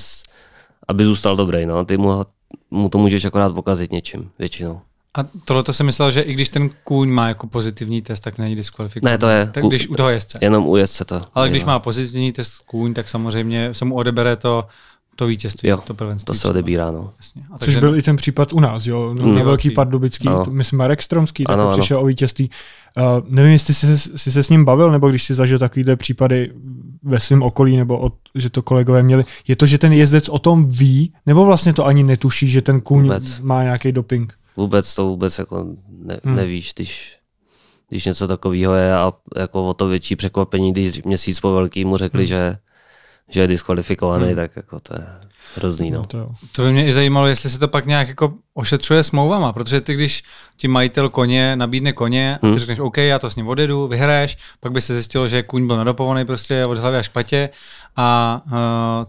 B: aby zůstal dobrý. No. Ty mu, mu to můžeš akorát pokazit něčím většinou.
A: A tohle to jsem myslel, že i když ten kůň má jako pozitivní test, tak není diskvalifikovaný. Ne, to je. Tak když u toho jezdce. Jenom u jezdce to. Ale když má pozitivní test kůň, tak samozřejmě se mu odebere to to vítězství, jo, to prvenství. To se
B: odebírá, no. Jasně. A Což takže... byl no.
C: i ten případ u nás, jo, no, mm. velký pardubický, ano. myslím Marek Stromský, tak ano, přišel ano. o vítězství. Uh, nevím, jestli jsi, jsi se s ním bavil, nebo když jsi zažil takovýhle případy ve svém okolí, nebo od, že to kolegové měli. Je to, že ten jezdec o tom ví, nebo vlastně to ani netuší, že ten kůň Vůbec. má nějaký doping?
B: vůbec to vůbec jako ne, hmm. nevíš, když, když něco takového je a jako o to větší překvapení, když měsíc po velkýmu řekli, hmm. že, že je diskvalifikovaný, hmm. tak jako to je Hrozný, no. no to,
A: to by mě i zajímalo, jestli se to pak nějak jako ošetřuje smlouvama, protože ty, když ti majitel koně nabídne koně a ty hmm. řekneš, OK, já to s ním odjedu, vyhraješ, pak by se zjistilo, že kůň byl nadopovaný prostě od hlavy až patě a uh,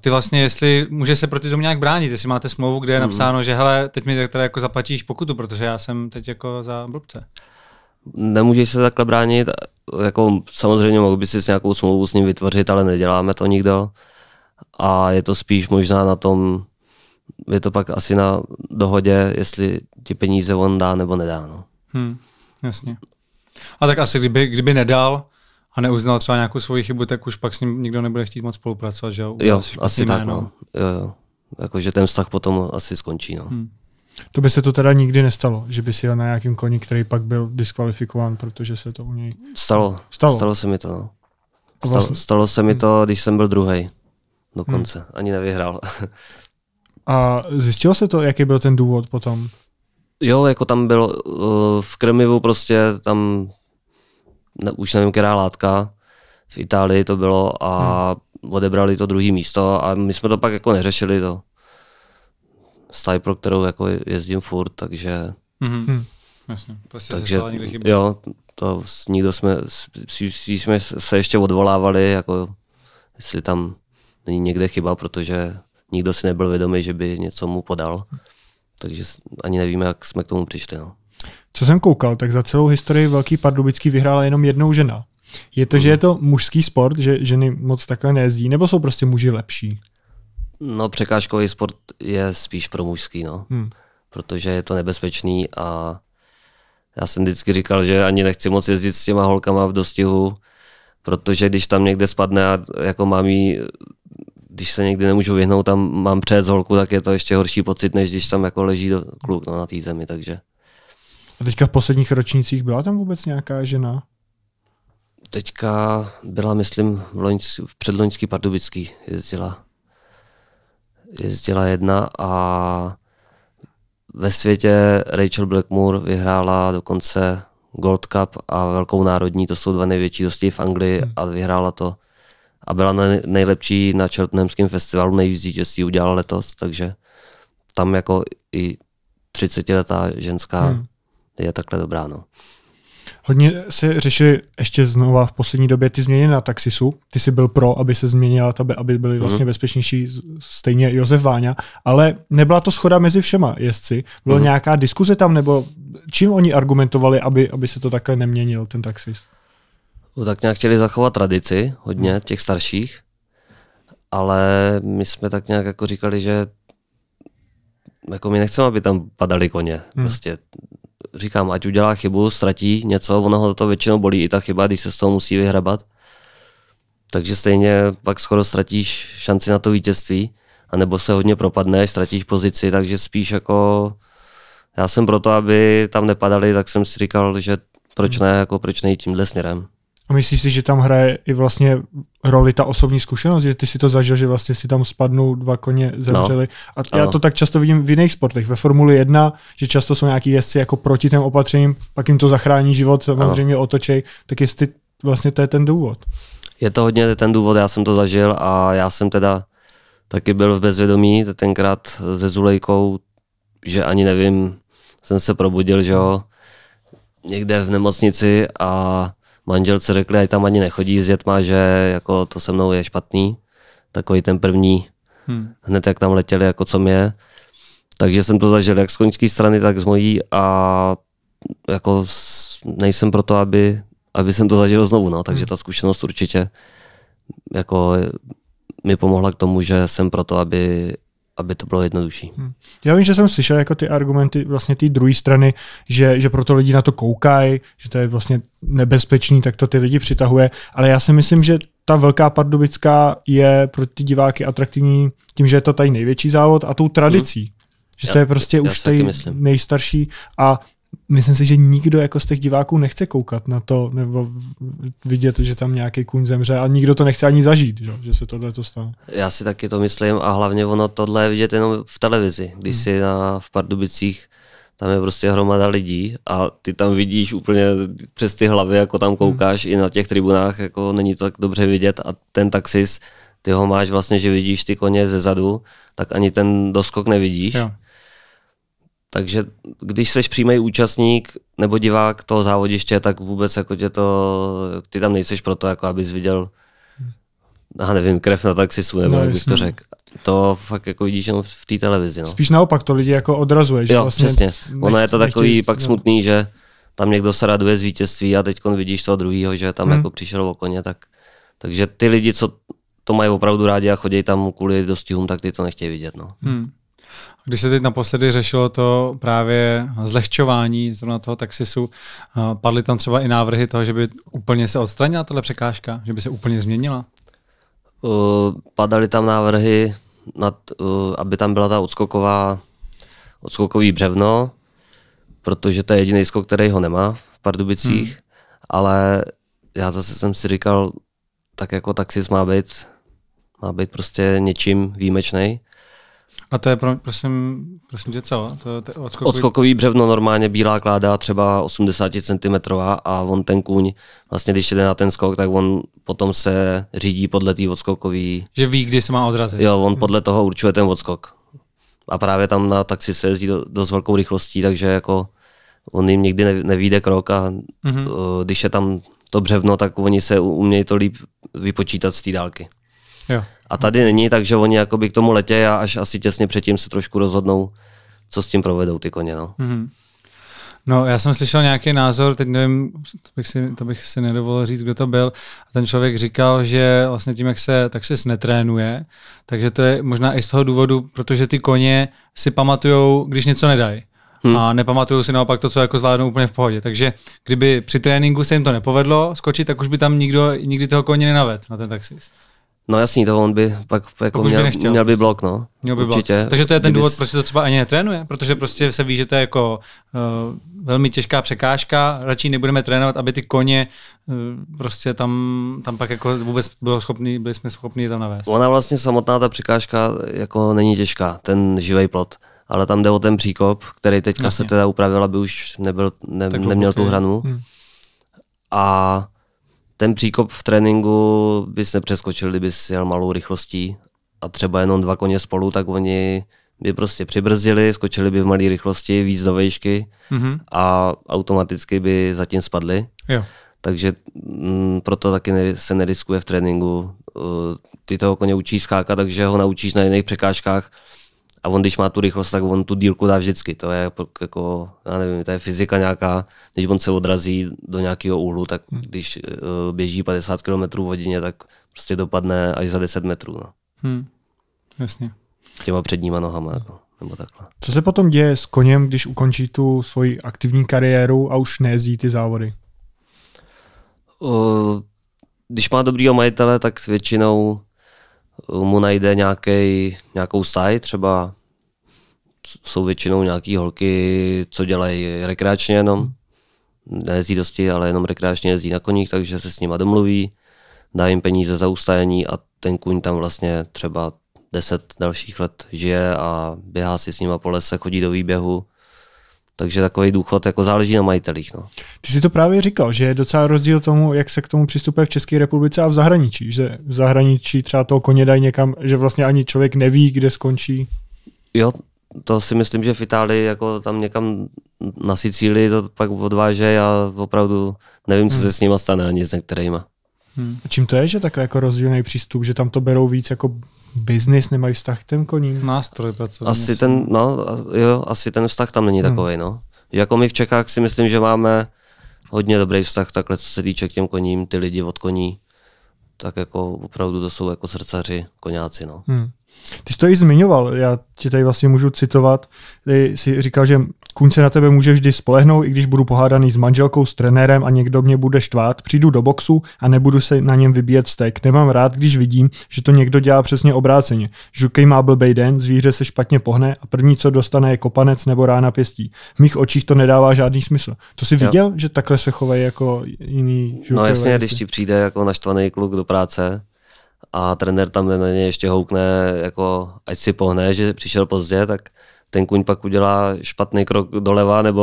A: ty vlastně, jestli může se proti tomu nějak bránit, jestli máte smlouvu, kde je hmm. napsáno, hmm. že hele, teď mi teda jako zaplatíš pokutu, protože já jsem teď jako za blbce.
B: Nemůžeš se takhle bránit, jako samozřejmě mohl by si s nějakou smlouvu s ním vytvořit, ale neděláme to nikdo a je to spíš možná na tom, je to pak asi na dohodě, jestli ti peníze on dá nebo nedá. No.
A: Hmm, jasně. A tak asi kdyby, kdyby nedal a neuznal třeba nějakou svoji chybu, tak už pak s ním nikdo nebude chtít moc spolupracovat, že jo? Jo, asi tak, jméno. no.
B: Jo, jo. Jakože ten vztah potom asi skončí, no.
C: Hmm. To by se to teda nikdy nestalo, že by si jel na nějakým koni, který pak byl diskvalifikován, protože se to u něj...
B: Stalo. Stalo, stalo se mi to, no. Vlastně- stalo, vlastně... stalo se mi to, když jsem byl druhý dokonce. Hmm. Ani nevyhrál.
C: A zjistilo se to, jaký byl ten důvod potom?
B: Jo, jako tam bylo eh, v krmivu prostě tam ne, už nevím, která látka, v Itálii to bylo a hmm. odebrali to druhé místo a my jsme to pak jako neřešili to. Staj, pro kterou jako jezdím furt, takže... Mhm. Hmm. Jasně, prostě takže, se někde chybí. Jo, to nikdo jsme, jsme se ještě odvolávali, jako jestli tam není někde chyba, protože nikdo si nebyl vědomý, že by něco mu podal. Takže ani nevíme, jak jsme k tomu přišli. No.
C: Co jsem koukal, tak za celou historii Velký Pardubický vyhrála jenom jednou žena. Je to, hmm. že je to mužský sport, že ženy moc takhle nejezdí, nebo jsou prostě muži lepší?
B: No, překážkový sport je spíš pro mužský, no. Hmm. Protože je to nebezpečný a já jsem vždycky říkal, že ani nechci moc jezdit s těma holkama v dostihu, protože když tam někde spadne a jako mám jí když se někdy nemůžu vyhnout tam mám přejet z holku, tak je to ještě horší pocit, než když tam jako leží do, kluk no, na té zemi, takže.
C: A teďka v posledních ročnících byla tam vůbec nějaká žena?
B: Teďka byla, myslím, v, loňský, v předloňský Pardubický jezdila. Jezdila jedna a ve světě Rachel Blackmore vyhrála dokonce Gold Cup a Velkou národní, to jsou dva největší dosti v Anglii hmm. a vyhrála to a byla nejlepší na Cheltenhamském festivalu, nejvíc že si udělala letos, takže tam jako i 30-letá ženská hmm. je takhle dobrá. No.
C: Hodně se řešili ještě znova v poslední době ty změny na taxisu. Ty jsi byl pro, aby se změnila, aby byly hmm. vlastně hmm. bezpečnější, stejně Josef Váňa, ale nebyla to schoda mezi všema jezdci. Byla hmm. nějaká diskuze tam, nebo čím oni argumentovali, aby, aby se to takhle neměnil, ten taxis?
B: No tak nějak chtěli zachovat tradici hodně hmm. těch starších, ale my jsme tak nějak jako říkali, že jako my nechceme, aby tam padali koně. Hmm. Prostě říkám, ať udělá chybu, ztratí něco, ono ho to většinou bolí i ta chyba, když se z toho musí vyhrabat. Takže stejně pak skoro ztratíš šanci na to vítězství, anebo se hodně propadneš, ztratíš pozici, takže spíš jako já jsem proto, aby tam nepadali, tak jsem si říkal, že proč hmm. ne, jako proč nejít tímhle směrem. A
C: myslíš si, že tam hraje i vlastně roli ta osobní zkušenost, že ty si to zažil, že vlastně si tam spadnou dva koně, zemřeli. No. A já ano. to tak často vidím v jiných sportech, ve Formuli 1, že často jsou nějaký jezdci jako proti těm opatřením, pak jim to zachrání život, samozřejmě ano. otočej, tak jestli vlastně to je ten důvod.
B: Je to hodně ten důvod, já jsem to zažil a já jsem teda taky byl v bezvědomí, tenkrát se Zulejkou, že ani nevím, jsem se probudil, že jo, někde v nemocnici a manželce řekli, ať tam ani nechodí s dětma, že jako to se mnou je špatný. Takový ten první, hmm. hned jak tam letěli, jako co mě. Takže jsem to zažil jak z koňské strany, tak z mojí a jako nejsem pro to, aby, aby jsem to zažil znovu. No. Takže hmm. ta zkušenost určitě jako mi pomohla k tomu, že jsem pro to, aby, aby to bylo jednodušší. Hmm.
C: Já vím, že jsem slyšel jako ty argumenty vlastně té druhé strany, že, že proto lidi na to koukají, že to je vlastně nebezpečný, tak to ty lidi přitahuje, ale já si myslím, že ta velká pardubická je pro ty diváky atraktivní tím, že je to tady největší závod a tou tradicí. Hmm. Že já, to je prostě já už tady nejstarší a myslím si, že nikdo jako z těch diváků nechce koukat na to, nebo vidět, že tam nějaký kůň zemře a nikdo to nechce ani zažít, že, že se tohle to stane.
B: Já si taky to myslím a hlavně ono tohle je vidět jenom v televizi, když hmm. si na, v Pardubicích tam je prostě hromada lidí a ty tam vidíš úplně přes ty hlavy, jako tam koukáš hmm. i na těch tribunách, jako není to tak dobře vidět a ten taxis, ty ho máš vlastně, že vidíš ty koně ze zadu, tak ani ten doskok nevidíš. Jo. Takže když jsi přímý účastník nebo divák toho závodiště, tak vůbec jako tě to, ty tam nejseš proto, jako abys viděl, já nevím, krev na taxisu, nebo no, jak bych to řekl. To fakt jako vidíš jenom v té televizi. No. Spíš
C: naopak to lidi jako odrazuje. Že jo, vlastně přesně. Ono je to takový jít, pak
B: smutný, že tam někdo se raduje z vítězství a teď vidíš toho druhého, že tam hmm. jako přišel o koně, tak takže ty lidi, co to mají opravdu rádi a chodí tam kvůli dostihům, tak ty to nechtějí vidět. No.
A: Hmm. Když se teď naposledy řešilo to právě zlehčování zrovna toho taxisu, eh, padly tam třeba i návrhy toho, že by úplně se odstranila tato překážka, že by se úplně změnila?
B: Uh, padaly tam návrhy, nad, uh, aby tam byla ta odskoková, odskokový břevno, protože to je jediný skok, který ho nemá v Pardubicích, hmm. ale já zase jsem si říkal, tak jako taxis má být, má být prostě něčím výjimečný
A: a to je, pro, prosím, prosím tě, co? To, to odskokový... odskokový břevno,
B: normálně bílá kláda, třeba 80 cm a on ten kůň, vlastně když jde na ten skok, tak on potom se řídí podle té odskokový...
A: Že ví, kdy se má odrazit. Jo, on hm. podle
B: toho určuje ten odskok. A právě tam na taxi se jezdí do, dost velkou rychlostí, takže jako on jim nikdy nevíde krok a mm-hmm. uh, když je tam to břevno, tak oni se umějí to líp vypočítat z té dálky. Jo. A tady není, takže oni jakoby k tomu letějí. a až asi těsně předtím se trošku rozhodnou, co s tím provedou ty koně. No. Mm-hmm.
A: No, já jsem slyšel nějaký názor, teď nevím, to bych, si, to bych si nedovolil říct, kdo to byl. A ten člověk říkal, že vlastně tím, jak se tak si netrénuje, takže to je možná i z toho důvodu, protože ty koně si pamatujou, když něco nedají. Hmm. A nepamatují si naopak to, co jako zvládnou úplně v pohodě. Takže kdyby při tréninku se jim to nepovedlo skočit, tak už by tam nikdo nikdy toho koně nenavedl na ten taxis.
B: No jasný, to on by pak jako měl, by nechtěl, měl by prostě. blok, no. Měl by Určitě. blok. Takže to je ten důvod, jsi...
A: proč to třeba ani netrénuje, protože prostě se ví, že to je jako uh, velmi těžká překážka, radši nebudeme trénovat, aby ty koně uh, prostě tam, tam pak jako vůbec bylo schopný, byli jsme schopni tam navést.
B: Ona vlastně samotná ta překážka jako není těžká, ten živý plot ale tam jde o ten příkop, který teďka Jasně. se teda upravil, aby už nebyl, ne, neměl tu hranu. Hmm. A ten příkop v tréninku bys nepřeskočil, kdybys jel malou rychlostí a třeba jenom dva koně spolu, tak oni by prostě přibrzdili, skočili by v malé rychlosti víc do vejšky mm-hmm. a automaticky by zatím spadli. Jo. Takže m, mm, proto taky se neriskuje v tréninku. Eh, ty toho koně učíš skákat, takže ho naučíš na jiných překážkách a on když má tu rychlost, tak on tu dílku dá vždycky. To je jako, já nevím, to je fyzika nějaká, když on se odrazí do nějakého úhlu, tak hmm. když uh, běží 50 km v hodině, tak prostě dopadne až za 10 metrů. No.
A: Hmm. Jasně.
B: Těma předníma nohama. Jako nebo takhle.
C: Co se potom děje s koněm, když ukončí tu svoji aktivní kariéru a už nejezdí ty závody?
B: Uh, když má dobrýho majitele, tak většinou mu najde nějaký, nějakou stáj, třeba jsou většinou nějaký holky, co dělají rekreačně jenom, nejezdí dosti, ale jenom rekreačně jezdí na koních, takže se s nima domluví, dá jim peníze za ustajení a ten kuň tam vlastně třeba deset dalších let žije a běhá si s nima po lese, chodí do výběhu takže takový důchod jako záleží na majitelích. No.
C: Ty jsi to právě říkal, že je docela rozdíl tomu, jak se k tomu přistupuje v České republice a v zahraničí. Že v zahraničí třeba toho koně dají někam, že vlastně ani člověk neví, kde skončí.
B: Jo, to si myslím, že v Itálii jako tam někam na Sicílii to pak odváže a opravdu nevím, co se hmm. s nima stane ani s některýma.
C: Hmm. A čím to je, že takový jako rozdílný přístup, že tam to berou víc jako biznis, nemají vztah k těm koním. Nástroj pracovní. Asi ten,
B: no, jo, asi ten vztah tam není takový, hmm. no. Jako my v Čechách si myslím, že máme hodně dobrý vztah takhle, co se týče k těm koním, ty lidi od koní, tak jako opravdu to jsou jako srdcaři, koňáci, no. Hmm. Ty jsi to
C: i zmiňoval, já ti tady vlastně můžu citovat. Ty jsi říkal, že kůň se na tebe může vždy spolehnout, i když budu pohádaný s manželkou, s trenérem a někdo mě bude štvát, přijdu do boxu a nebudu se na něm vybíjet stek. Nemám rád, když vidím, že to někdo dělá přesně obráceně. Žukej má blbej den, zvíře se špatně pohne a první, co dostane, je kopanec nebo rána pěstí. V mých očích to nedává žádný smysl. To jsi viděl, jo. že takhle se chovají jako jiný žukej? No jasně, když
B: ti přijde jako naštvaný kluk do práce, a trenér tam na ně ještě houkne, jako ať si pohne, že přišel pozdě, tak ten kuň pak udělá špatný krok doleva nebo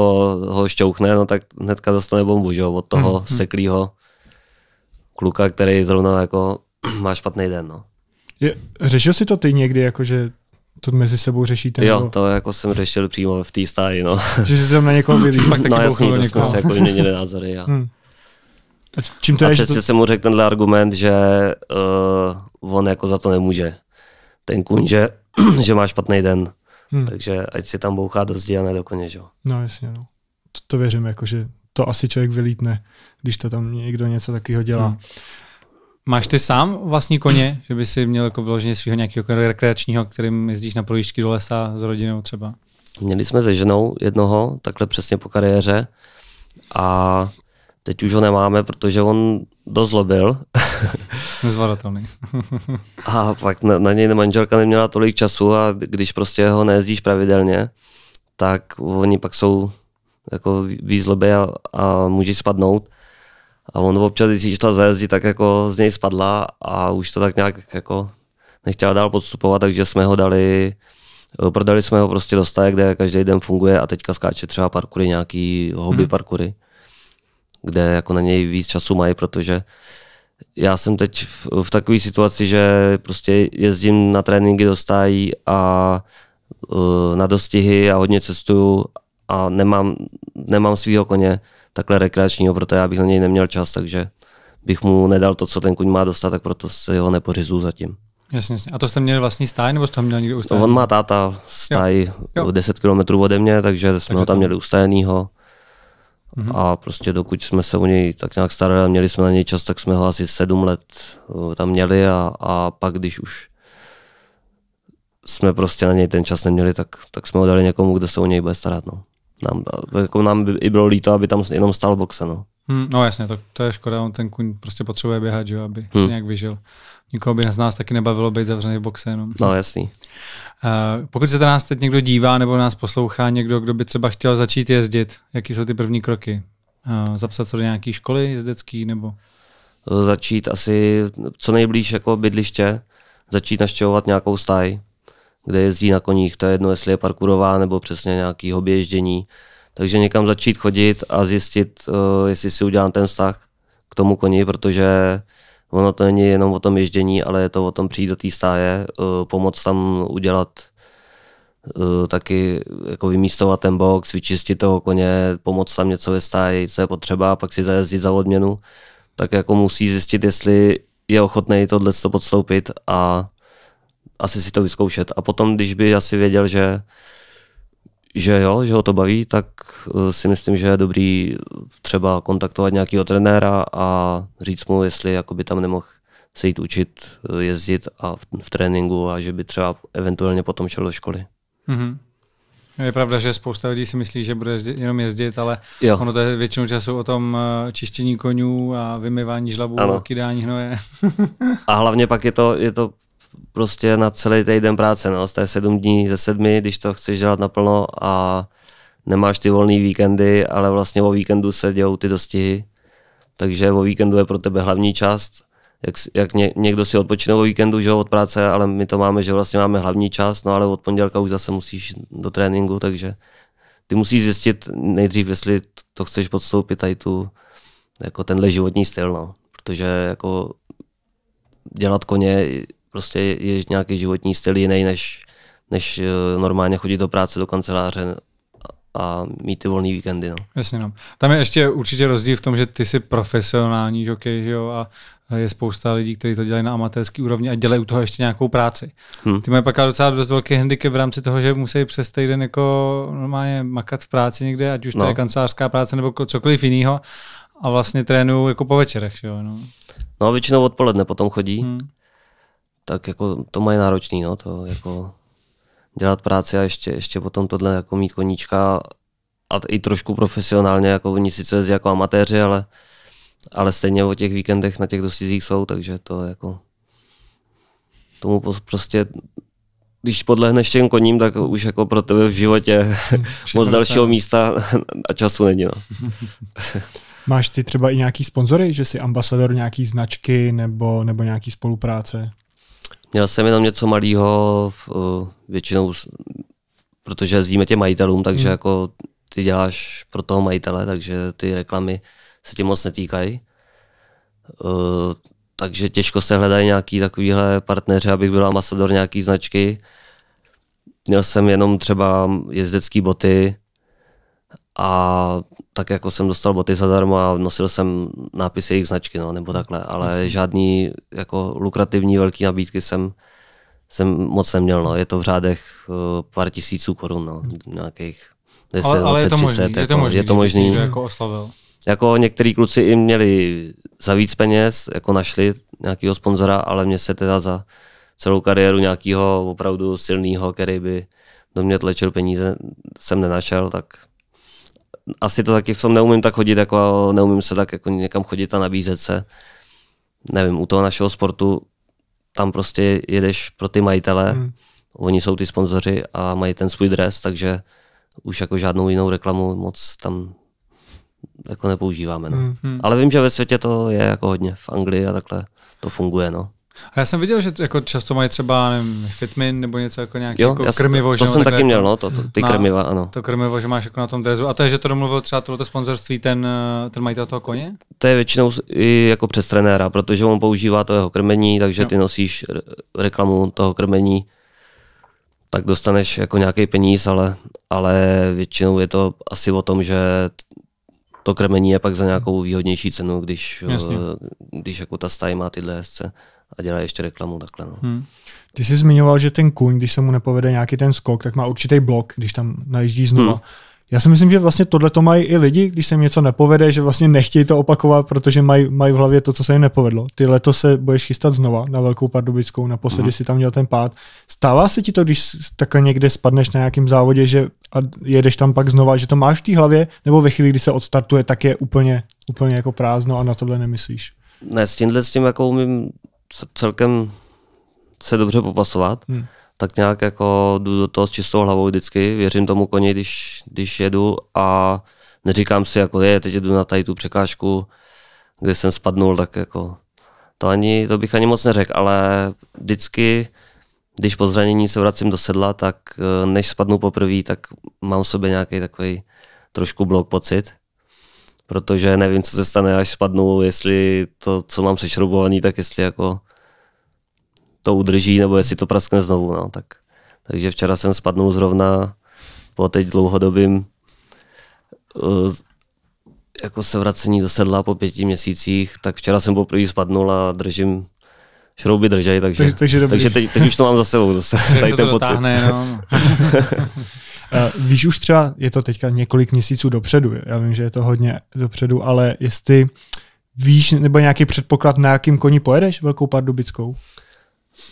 B: ho šťouchne, no tak hnedka dostane bombu, že od toho hmm. hmm. seklýho kluka, který zrovna jako [CLEARS THROAT] má špatný den, no.
C: Je, řešil jsi to ty někdy, jakože to mezi sebou řešíte? Jo, nebo...
B: to jako jsem řešil přímo v té stáji, no. Že jsi tam na někoho [LAUGHS] vylízl. no jasný, to někoho. jsme se jako vyměnili názory a... Hmm. A čím to a je? Přesně to... jsem mu řekl tenhle argument, že uh, on jako za to nemůže. Ten kuň, že, [CLEARS THROAT] že má špatný den. Hmm. Takže ať si tam bouchá do zdi a ne do koně, že? No jasně, no.
C: To, to věřím, jako, že to asi člověk vylítne, když to tam někdo něco takového dělá. Hmm.
A: Máš ty sám vlastní koně, [CLEARS THROAT] že by si měl jako vyloženě svého nějakého rekreačního, kterým jezdíš na projížďky do lesa s rodinou třeba?
B: Měli jsme se ženou jednoho, takhle přesně po kariéře. A Teď už ho nemáme, protože on dozlobil. [LAUGHS]
A: Nezvadatelný. [LAUGHS]
B: a pak na, na něj manželka neměla tolik času a když prostě ho nejezdíš pravidelně, tak oni pak jsou jako výzloby a, a můžeš spadnout. A on občas, když ji šla zajezdit, tak jako z něj spadla a už to tak nějak jako nechtěla dál podstupovat, takže jsme ho dali, eh, prodali jsme ho prostě do staje, kde každý den funguje a teďka skáče třeba parkury, nějaký hobby hmm. parkury kde jako na něj víc času mají, protože já jsem teď v, v takové situaci, že prostě jezdím na tréninky do stájí a uh, na dostihy a hodně cestuju a nemám, nemám svého koně takhle rekreačního, protože já bych na něj neměl čas, takže bych mu nedal to, co ten kuň má dostat, tak proto se ho nepořizu zatím.
A: Jasně, jasně. A to jste měl vlastní stáj, nebo jste ho měl někde ustavený? On má táta
B: stáj jo. Jo. 10 km ode mě, takže jsme takže ho tam to... měli ustajenýho Mm-hmm. A prostě dokud jsme se u něj tak nějak starali a měli jsme na něj čas, tak jsme ho asi sedm let eh, tam měli a, a pak, když už jsme prostě na něj ten čas neměli, tak, tak jsme ho dali někomu, kdo se o něj bude starat. No. Nám, jako nám by, i bylo líto, aby tam jenom stál boxe. No.
A: Hmm, no jasně, to, to je škoda, on ten kuň prostě potřebuje běhat, že, aby hmm. nějak vyžil. Nikoho by z nás taky nebavilo být zavřený v boxe jenom. No jasný. Eh, pokud se nás teď někdo dívá nebo nás poslouchá někdo, kdo by třeba chtěl začít jezdit, jaký jsou ty první kroky? Eh, zapsat se do nějaké školy jezdecké nebo?
B: Začít asi co nejblíž jako bydliště, začít naštěvovat nějakou staj, kde jezdí na koních, to je jedno, jestli je parkurová nebo přesně nějaký hoběždění. Takže někam začít chodit a zjistit, eh, jestli si udělám ten vztah k tomu koni, protože ono to není jenom o tom ježdění, ale je to o tom přijít do té stáje, eh, pomoct tam udělat eh, taky jako vymístovat ten box, vyčistit toho koně, pomoct tam něco ve stáji, co je potřeba, pak si zajezdit za odměnu, tak jako musí zjistit, jestli je ochotný tohle podstoupit a asi si to vyzkoušet. A potom, když by asi věděl, že že jo, že ho to baví, tak eh, si myslím, že je dobrý třeba kontaktovat nějakého trenéra a říct mu, jestli by tam nemohl se jít učit, eh, jezdit a v, v tréninku a že by třeba eventuálně potom šel do školy.
A: Mm-hmm. Je pravda, že spousta lidí si myslí, že bude jezdit, jenom jezdit, ale jo. ono to je většinou času o tom eh, čištění konňů a vymyvání žlabů, kydání hnoje.
B: a hlavně pak je to, je to prostě na celý týden práce, no, to je sedm dní ze sedmi, když to chceš dělat naplno a nemáš ty volné víkendy, ale vlastně o víkendu se dějou ty dostihy, takže o víkendu je pro tebe hlavní část, jak, jak ně, někdo si odpočine o víkendu, že od práce, ale my to máme, že vlastně máme hlavní část, no ale od pondělka už zase musíš do tréninku, takže ty musíš zjistit nejdřív, jestli to chceš podstoupit tady tu, jako tenhle životní styl, no. protože jako dělat koně prostě je nějaký životní styl jiný, než, než eh, normálně chodit do práce, do kanceláře a mít ty volné víkendy. No.
A: Jasně, no. Tam je ještě určitě rozdíl v tom, že ty jsi profesionální žokej, že jo, a je spousta lidí, kteří to dělají na amatérský úrovni a dělají u toho ještě nějakou práci. Hmm. Ty mají pak docela dost velký handicap v rámci toho, že musí přes týden jako normálně makat v práci někde, ať už no. to je kancelářská práce nebo cokoliv jiného a vlastně trénují jako po večerech, že jo. No,
B: no většinou odpoledne potom chodí. Hmm tak jako to mají náročný, no, to jako dělat práci a ještě, ještě potom tohle jako mít koníčka a i trošku profesionálně, jako oni sice jezdí jako amatéři, ale, ale stejně o těch víkendech na těch dostizích jsou, takže to jako tomu prostě když podlehneš těm koním, tak už jako pro tebe v životě hmm, [LAUGHS] Všechno moc dalšího místa [LAUGHS] a času není. No. [LAUGHS]
C: Máš ty třeba i nějaký sponzory, že jsi ambasador nějaký značky nebo, nebo nějaký spolupráce?
B: Měl jsem jenom něco malého, eh, většinou, protože jezdíme těm majitelům, takže hmm. jako ty děláš pro toho majitele, takže ty reklamy se ti moc netýkají. Eh, takže těžko se hledají nějaký takovýhle partneři, abych byl ambasador nějaký značky. Měl jsem jenom třeba jezdecké boty a tak jako jsem dostal boty zadarmo a nosil jsem nápisy jejich značky, no, nebo takhle, ale Myslím. žádný jako lukrativní velký nabídky jsem, jsem moc neměl, no. je to v řádech eh, pár tisíců korun, no, nějakých 10, ale, ale 20, je to 30, možný, jako, je to možný, je to možný. Že jako oslavil. Jako některý kluci i měli za víc peněz, jako našli nějakého sponzora, ale mě se teda za celou kariéru nějakého opravdu silného, který by do mě tlačil peníze, jsem nenašel, tak asi to taky v tom neumím tak chodit, jako neumím se tak jako někam chodit a nabízet se. Nevím, u toho našeho sportu tam prostě jedeš pro ty majitele, hmm. oni jsou ty sponzoři a mají ten svůj dres, takže už jako žádnou jinou reklamu moc tam jako nepoužíváme. No. Hmm, hmm. Ale vím, že ve světě to je jako hodně, v Anglii a takhle to funguje. No.
A: A já jsem viděl, že jako často mají třeba nevím, fitmin nebo něco jako nějaký jo, jako krmivo. To, to jsem taky měl, no, to, to, ty na, no, krmiva, ano. To krmivo, že máš jako na tom drezu. A to je, že to domluvil třeba tohleto sponzorství ten, eh, ten majitel toho koně?
B: To je většinou i jako přes trenéra, protože on používá to jeho krmení, takže jo. ty nosíš reklamu toho krmení tak dostaneš jako nějaký peníz, ale, ale většinou je to asi o tom, že to krmení je pak za nějakou výhodnější cenu, když, Jasně. Eh, když jako ta staj má tyhle jezdce a dělá ještě reklamu takhle. No.
C: Hmm. Ty jsi zmiňoval, že ten kuň, když se mu nepovede nějaký ten skok, tak má určitý blok, když tam najíždí znova. Hmm. Já si myslím, že vlastně tohle to mají i lidi, když se jim něco nepovede, že vlastně nechtějí to opakovat, protože mají, mají v hlavě to, co se jim nepovedlo. Ty leto se budeš chystat znova na Velkou Pardubickou, naposledy mm. si tam měl ten pád. Stává se ti to, když takhle někde spadneš na nějakém závodě, že a jedeš tam pak znova, že to máš v té hlavě, nebo ve chvíli, kdy se odstartuje, tak je úplně, úplně jako prázdno a na tohle nemyslíš?
B: Ne, s tímhle s tím jako umím celkem se dobře popasovat, hmm. tak nějak jako jdu do toho s čistou hlavou vždycky, věřím tomu koni, když, když jedu a neříkám si, jako je, teď jdu na tady tu překážku, kde jsem spadnul, tak jako to ani, to bych ani moc neřekl, ale vždycky, když po zranění se vracím do sedla, tak eh, než spadnu poprvé, tak mám v sobě nějaký takový trošku blok pocit, protože nevím, co se stane, až spadnu, jestli to, co mám sešroubovaný, tak jestli jako to udrží, nebo jestli to praskne znovu. No, tak. Takže včera jsem spadnul zrovna po teď dlouhodobým eh, jako se vracení do sedla po pěti měsících, tak včera jsem poprvé spadnul a držím šrouby držej, takže, tak, takže, takže teď, teď, už to mám za sebou [LAUGHS] zase, tady ten pocit. Dotáhne, no. [LAUGHS] Eh,
C: víš už třeba, je to teďka několik měsíců dopředu, já vím, že je to hodně dopředu, ale jestli víš nebo nějaký předpoklad, na jakým koni pojedeš Velkou Pardubickou?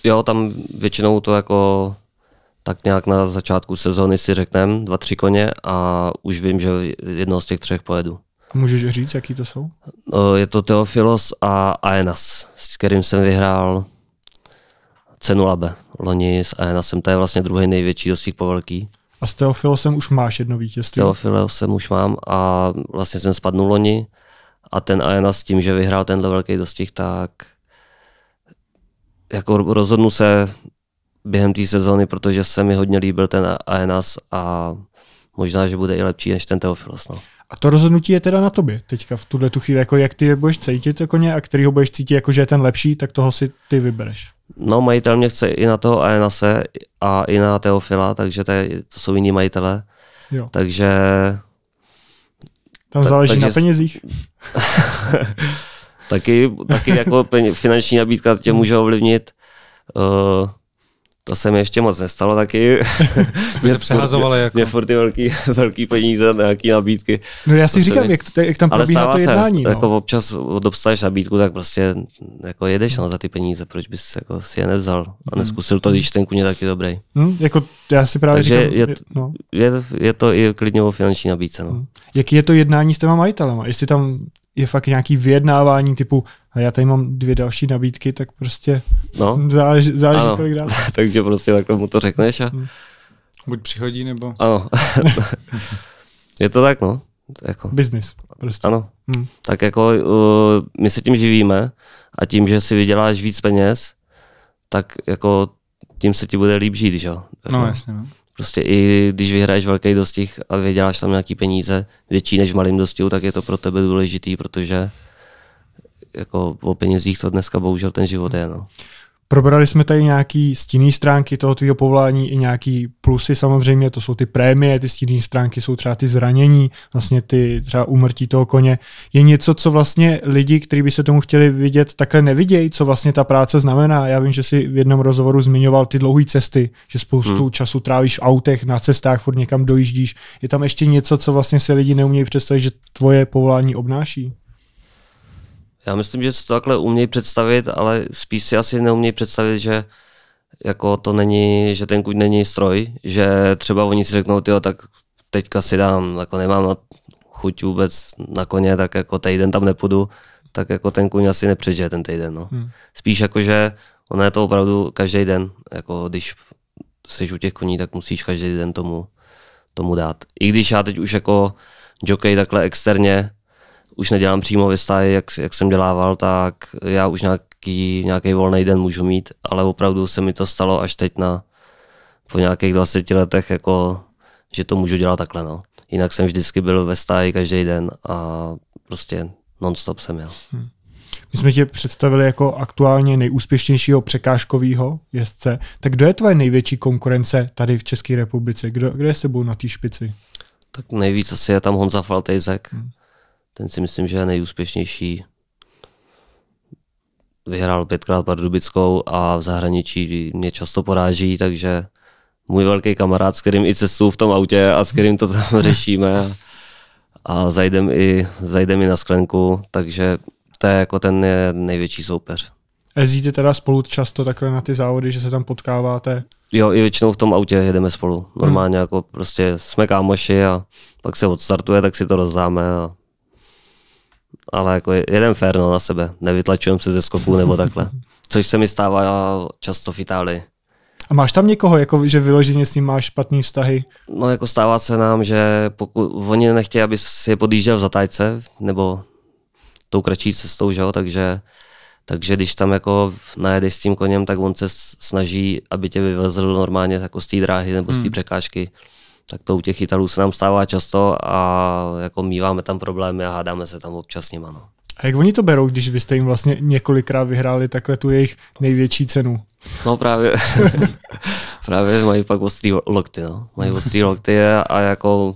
B: Jo, tam většinou to jako tak nějak na začátku sezóny si řekneme dva, tři koně a už vím, že jedno z těch třech pojedu.
C: A můžeš říct, jaký to jsou?
B: Eh, je to Teofilos a Aenas, s kterým jsem vyhrál cenu Labe. Loni s Aenasem, to je vlastně druhý největší dostih povelký.
C: A s Teofilosem už máš jedno vítězství. S
B: Teofilosem už mám a vlastně jsem spadnul loni a ten Ajena s tím, že vyhrál tenhle velký dostih, tak jako rozhodnu se během té sezóny, protože se mi hodně líbil ten Aenas a možná, že bude i lepší než ten Teofilos. No.
C: A to rozhodnutí je teda na tobě teďka v tuhle tu chvíli, jako jak ty je budeš cítit jako ně, a který ho budeš cítit jako, že je ten lepší, tak toho si ty vybereš.
B: No majitel mě chce i na toho Aenase a i na Teofila, takže to, je, to jsou jiní majitele. Jo. Takže...
C: Tam záleží takže, na penězích.
B: [LAUGHS] taky, taky jako [LAUGHS] finanční nabídka tě může ovlivnit. Uh, to se mi ještě moc nestalo taky. [LAUGHS] [LAUGHS] mě se přehazovali mě, jako. Mě furt ty velký, [LAUGHS] velký peníze, nějaký nabídky. No já si to prostě říkám, mi... jak, to, jak tam probíhá Ale to jednání. Se, no. jako občas dostaneš nabídku, tak prostě jako jedeš no, za ty peníze, proč bys jako, si je nevzal a hmm. neskusil to, když ten kuně taky dobrý. Hmm, jako já si právě Takže říkám, je, no. je, je, to i klidně o finanční nabídce. No. Hmm.
C: Jaký je to jednání s těma majitelema? Jestli tam je fakt nějaký vyjednávání typu a já tady mám dvě další nabídky, tak prostě no. záleží, záleží ano. kolik dát.
B: [LAUGHS] Takže prostě tak mu to řekneš a... Hmm.
A: Buď přichodí, nebo... Ano.
B: [LAUGHS] je to tak, no. Jako. Business prostě. Ano. Hmm. Tak jako uh, my se tím živíme a tím, že si vyděláš víc peněz, tak jako tím se ti bude líp žít, že jo? No, no. jasně, no prostě i když vyhraješ velký dostih a vyděláš tam nějaký peníze větší než v malém dostihu, tak je to pro tebe důležitý, protože jako o penězích to dneska bohužel ten život je. No.
C: Probrali jsme tady nějaký stinné stránky toho tvého povolání i nějaký plusy samozřejmě, to jsou ty prémie, ty stinné stránky jsou třeba ty zranění, vlastně ty třeba umrtí toho koně. Je něco, co vlastně lidi, kteří by se tomu chtěli vidět, takhle nevidějí, co vlastně ta práce znamená. Já vím, že si v jednom rozhovoru zmiňoval ty dlouhé cesty, že spoustu hmm. času trávíš v autech, na cestách, furt někam dojíždíš. Je tam ještě něco, co vlastně si lidi neumějí představit, že tvoje povolání obnáší?
B: Já myslím, že to takhle umějí představit, ale spíš si asi neumějí představit, že jako to není, že ten kuň není stroj, že třeba oni si řeknou, jo, tak teďka si dám, jako nemám chuť vůbec na koně, tak jako týden tam nepůjdu, tak jako ten kuň asi nepřežije ten týden. No. Hmm. Spíš jako, že ono je to opravdu každý den, jako když jsi u těch koní, tak musíš každý den tomu, tomu dát. I když já teď už jako jockey takhle externě, už nedělám přímo ve jak, jak jsem dělával, tak já už nějaký, nějaký volný den můžu mít, ale opravdu se mi to stalo až teď na po nějakých 20 letech, jako, že to můžu dělat takhle. No. Jinak jsem vždycky byl ve stáji každý den a prostě non-stop jsem jel.
C: Hmm. My jsme tě představili jako aktuálně nejúspěšnějšího překážkového jezdce. Tak kdo je tvoje největší konkurence tady v České republice? Kdo, kdo je sebou na té špici?
B: Tak nejvíc asi je tam Honza Faltejzek. Hmm. Ten si myslím, že je nejúspěšnější. Vyhrál pětkrát Pardubickou a v zahraničí mě často poráží, takže můj velký kamarád, s kterým i cestu v tom autě a s kterým to tam [LAUGHS] řešíme. A zajdem i, zajdem i na sklenku, takže to je jako ten je největší soupeř.
C: Jezdíte teda spolu často takhle na ty závody, že se tam potkáváte?
B: Jo, i většinou v tom autě jedeme spolu. Hmm. Normálně hmm. jako prostě jsme kámoši a pak se odstartuje, tak si to rozdáme a ale jako jeden fér no, na sebe. Nevytlačujem se ze skoků nebo takhle. Což se mi stává často v Itálii.
C: A máš tam někoho, jako, že vyloženě s ním máš špatný vztahy?
B: No jako stává se nám, že pokud oni nechtějí, aby si je podjížděl v zatájce, nebo tou kratší cestou, že jo, takže, takže když tam jako najedeš s tím koněm, tak on se snaží, aby tě vyvezl normálně jako z té dráhy nebo z té hmm. překážky tak to u těch Italů se nám stává často a jako míváme tam problémy a hádáme se tam občas s nima. No.
C: A jak oni to berou, když vy jste jim vlastně několikrát vyhráli takhle tu jejich největší cenu?
B: No právě, [LAUGHS] právě mají pak ostrý lokty, no. Mají ostrý lokty a jako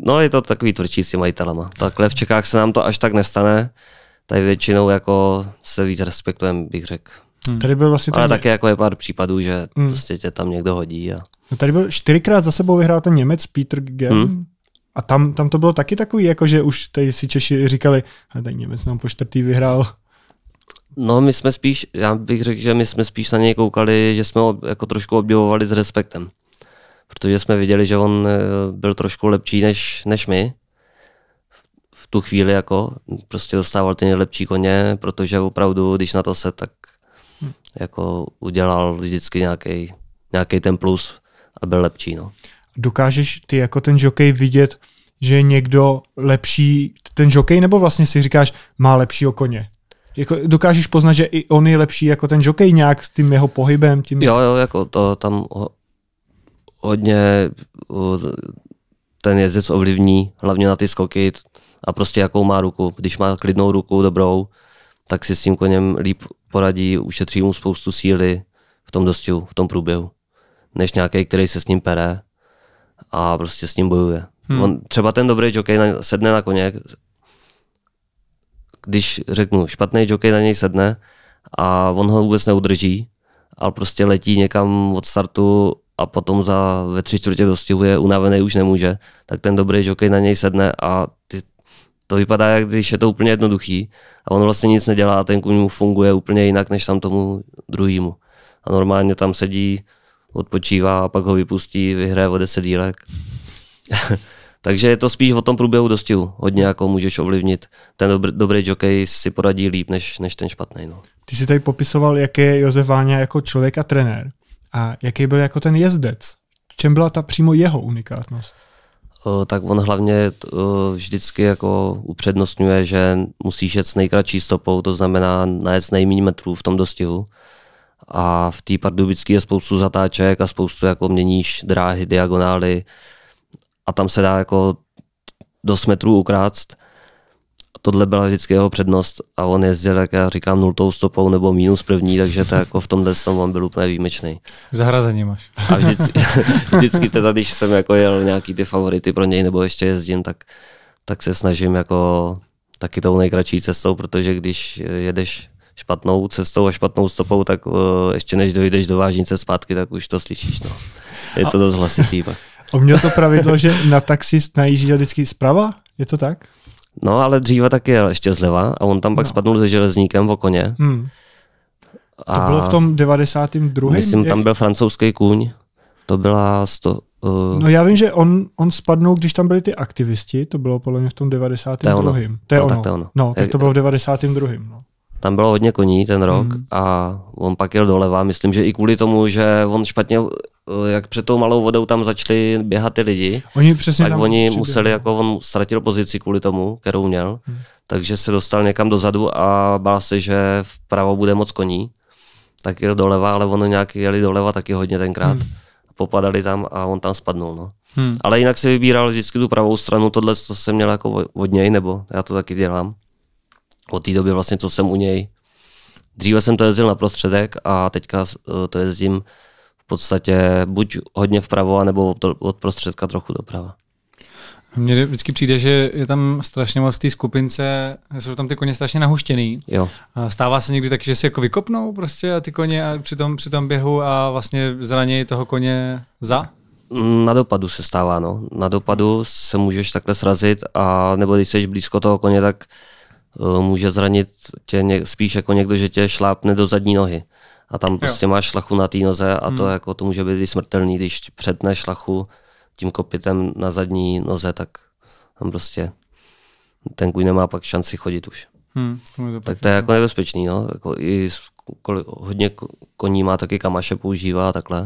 B: No je to takový tvrdší s těma majitelama. Takhle v Čechách se nám to až tak nestane. Tady většinou jako se víc respektujeme, bych řekl. Hmm. Tady byl vlastně Ale tam... taky jako je pár případů, že hmm. prostě tě tam někdo hodí. A...
C: No tady byl čtyřikrát za sebou vyhrál ten Němec Peter Gem. Hmm. A tam, tam to bylo taky takový, jako že už tady si Češi říkali, a ten Němec nám po čtvrtý vyhrál.
B: No, my jsme spíš, já bych řekl, že my jsme spíš na něj koukali, že jsme ho jako trošku objevovali s respektem. Protože jsme viděli, že on eh, byl trošku lepší než, než my. V tu chvíli jako prostě dostával ty nejlepší koně, protože opravdu, když na to se, tak hmm. jako udělal vždycky nějaký ten plus a byl lepší. No.
C: Dokážeš ty jako ten žokej vidět, že je někdo lepší, ten žokej, nebo vlastně si říkáš, má o koně? Jako, dokážeš poznat, že i on je lepší jako ten žokej nějak s tím jeho pohybem?
B: Tím... Jo, jo, jako to tam hodně ten jezdec ovlivní, hlavně na ty skoky a prostě jakou má ruku. Když má klidnou ruku, dobrou, tak si s tím koněm líp poradí, ušetří mu spoustu síly v tom dostihu, v tom průběhu než nějaký, který se s ním pere a prostě s ním bojuje. Hmm. On, třeba ten dobrý jockey na, sedne na koně, když řeknu špatný jockey na něj sedne a on ho vůbec neudrží, ale prostě letí někam od startu a potom za ve tři čtvrtě dostihuje, unavený už nemůže, tak ten dobrý jockey na něj sedne a ty, to vypadá, jak když je to úplně jednoduchý a on vlastně nic nedělá a ten kůň mu funguje úplně jinak, než tam tomu druhému. A normálně tam sedí odpočívá a pak ho vypustí, vyhraje o 10 dílek. [LAUGHS] Takže je to spíš o tom průběhu dostihu. Hodně jako můžeš ovlivnit. Ten dobr, dobrý jockey si poradí líp než, než ten špatný. No.
C: Ty jsi tady popisoval, jak je Josef Váňa jako člověk a trenér. A jaký byl jako ten jezdec? V čem byla ta přímo jeho unikátnost?
B: O, tak on hlavně o, vždycky jako upřednostňuje, že musíš jet s nejkratší stopou, to znamená najet nejméně metrů v tom dostihu a v té pardubické je spoustu zatáček a spoustu jako měníš dráhy, diagonály a tam se dá jako do metrů ukrást. Tohle byla vždycky jeho přednost a on jezdil, jak já říkám, nultou stopou nebo minus první, takže to jako v tomhle tom on byl úplně výjimečný. Zahrazení máš. A vždycky, [LAUGHS] vždycky teda, když jsem jako jel nějaký ty favority pro něj nebo ještě jezdím, tak, tak se snažím jako taky tou nejkratší cestou, protože když jedeš špatnou cestou a špatnou stopou, tak uh, ještě než dojdeš do vážnice zpátky, tak už to slyšíš. No. Je to dost hlasitý.
C: A mě to pravidlo, že na taxist najíždí vždycky zprava? Je to tak?
B: No, ale dříve taky jel ještě zleva a on tam pak no. spadnul se železníkem v okoně. Hmm. A to bylo v tom
C: 92. Myslím, jak... tam byl
B: francouzský kůň. To byla sto. Uh, no
C: já vím, že on, on spadnul, když tam byli ty aktivisti, to bylo podle mě v tom 92. To je ono. To je no, ono. Tak to, je ono. No, tak eh, to bylo v 92. No
B: tam bylo hodně koní ten rok mm. a on pak jel doleva. Myslím, že i kvůli tomu, že on špatně, eh, jak před tou malou vodou tam začali běhat ty lidi,
C: oni přesně tak tam oni přiběhli. museli,
B: jako on ztratil pozici kvůli tomu, kterou měl, mm. takže se dostal někam dozadu a bál se, že vpravo bude moc koní, tak jel doleva, ale ono nějak jeli doleva taky hodně tenkrát. Mm. Popadali tam a on tam spadnul. No. Hmm. Ale jinak si vybíral vždycky tu pravou stranu, tohle to jsem měl jako od něj, nebo já to taky dělám od té doby vlastně, co jsem u něj. Dříve jsem to jezdil na prostředek a teďka eh, to jezdím v podstatě buď hodně vpravo, nebo od prostředka trochu doprava.
A: Mně vždycky přijde, že je tam strašně moc té skupince, jsou tam ty koně strašně nahuštěný. Jo. A stává se někdy tak, že si jako vykopnou prostě a ty koně a při, tom, při tom běhu a vlastně zranějí toho koně
B: za? Mm, na dopadu se stává, no. Na dopadu se můžeš takhle srazit a nebo když jsi blízko toho koně, tak uh, Eh, může zranit tě spíš jako někdo, že tě šlápne do zadní nohy. A tam prostě jo. máš šlachu na té noze a to hmm. jako to může být i smrtelný, když předneš šlachu tím kopitem na zadní noze, tak tam prostě ten kůň nemá pak šanci chodit už. Hmm, to tak to je jako nebezpečný, no. Jako i kolik, hodně koní má taky kamaše používá a takhle.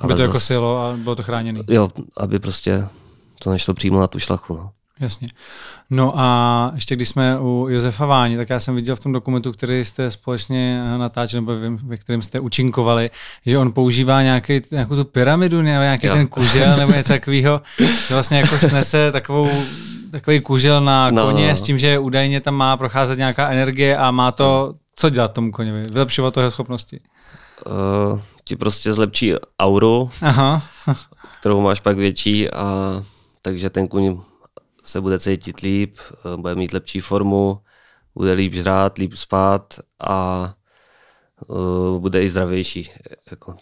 B: Aby Ale to jako zas, jako silo
A: a bylo to chráněné. Jo,
B: aby prostě to nešlo přímo na tu šlachu, no.
A: Jasně. No a ještě když jsme u Josefa Váni, tak já jsem viděl v tom dokumentu, který jste společně eh, natáčeli, nebo ve kterém jste učinkovali, že on používá nějaký, nějakou tu pyramidu, nějaký jo. ten kužel nebo něco takového, [LAUGHS] že vlastně jako snese takovou takový kužel na no. no koně no. s tím, že údajně tam má procházet nějaká energie a má to, co dělat tomu koněvi, vylepšovat jeho schopnosti.
B: Uh, ti prostě zlepší auru, Aha. kterou máš pak větší a takže ten kůň se bude cítit líp, eh, bude mít lepší formu, bude líp žrát, líp spát a uh, bude i zdravější. Jako.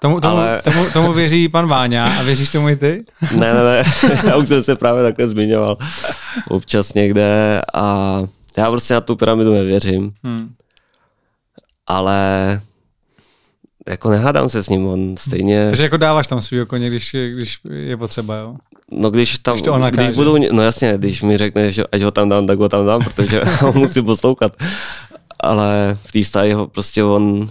A: Tomu, tomu, Ale... tomu, tomu věří pan Váňa a věříš tomu i ty?
B: [LAUGHS] ne, ne, ne, [LAUGHS] já už jsem se právě takhle zmiňoval občas někde a já prostě na tu pyramidu nevěřím. Hmm. Ale jako nehádám se s ním, on stejně... Takže
A: jako dáváš tam svůj koně, když, když je potřeba, jo? No když tam, když, to ona když budu,
B: no jasně, když mi řekne, že ať ho tam dám, tak ho tam dám, protože [LAUGHS] ho musím poslouchat. Ale v té stáji ho prostě on,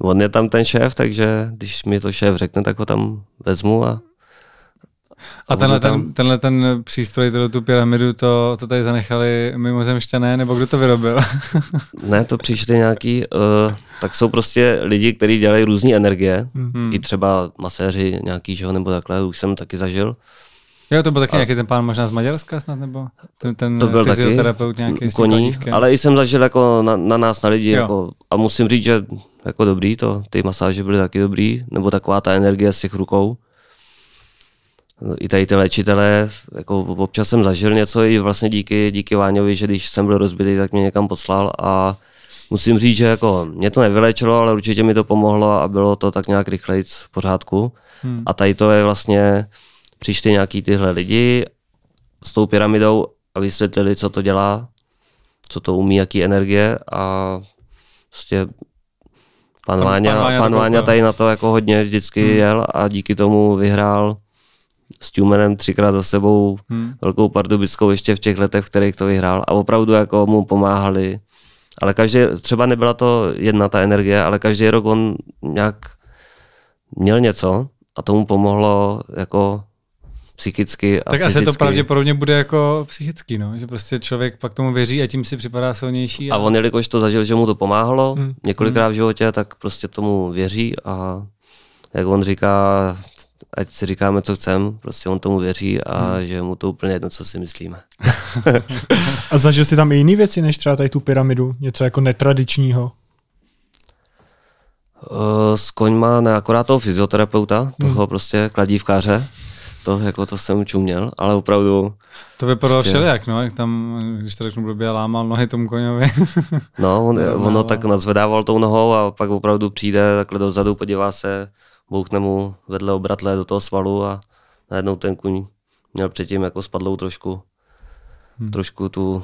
B: on je tam ten šéf, takže když mi to šéf řekne, tak ho tam vezmu a a tenhle, tam...
A: ten, tenhle ten přístroj, tenhle tu pyramidu, to, to tady zanechali mimozemšťané, nebo kdo to vyrobil? [LAUGHS]
B: ne, to přišli nějaký, uh, tak jsou prostě lidi, kteří dělají různé energie, mm-hmm. i třeba maséři nějaký, že nebo takhle, už jsem taky zažil.
A: Jo, to byl taky a... nějaký ten pán možná z Maďarska snad, nebo ten, ten to byl fyzioterapeut taky nějaký koní, ale i jsem zažil
B: jako na, na nás, na lidi, jo. jako, a musím říct, že jako dobrý to, ty masáže byly taky dobrý, nebo taková ta energie z těch rukou i tady ty léčitelé, jako občas jsem zažil něco i vlastně díky, díky Váňovi, že když jsem byl rozbitý, tak mě někam poslal a musím říct, že jako mě to nevylečilo, ale určitě mi to pomohlo a bylo to tak nějak rychleji v pořádku. Hmm. A tady to je vlastně, přišli nějaký tyhle lidi s tou pyramidou a vysvětlili, co to dělá, co to umí, jaký energie a prostě pan Váňa, pan Váňa tady na to jako hodně vždycky hmm. jel a díky tomu vyhrál s Tumenem třikrát za sebou hmm. velkou pardubickou ještě v těch letech, v kterých to vyhrál a opravdu jako mu pomáhali. Ale každý, třeba nebyla to jedna ta energie, ale každý rok on nějak měl něco a tomu pomohlo jako psychicky a Tak fyzicky. asi to pravděpodobně
A: bude jako psychický, no? že prostě člověk pak tomu věří a tím si připadá silnější. A, a on, jelikož
B: to zažil, že mu to pomáhalo hmm. několikrát hmm. v životě, tak prostě tomu věří a jak on říká, ať si říkáme, co chceme, prostě on tomu věří a hmm. že mu to úplně jedno, co si myslíme. [LAUGHS]
C: a zažil jsi tam i jiné věci, než třeba tady tu pyramidu? Něco jako netradičního?
B: Eh, s koňma ne, akorát toho fyzioterapeuta, hmm. toho hmm. prostě kladívkáře, to, jako to jsem čuměl, ale opravdu... To vypadalo prostě...
A: všelijak, no, jak tam, když to řeknu blbě, lámal nohy tomu koňovi.
B: no, on, [LAUGHS] ono tak nazvedával tou nohou a pak opravdu přijde takhle dozadu, podívá se, bouchne mu vedle obratle do toho svalu a najednou ten kuň měl předtím jako spadlou trošku, hmm. trošku tu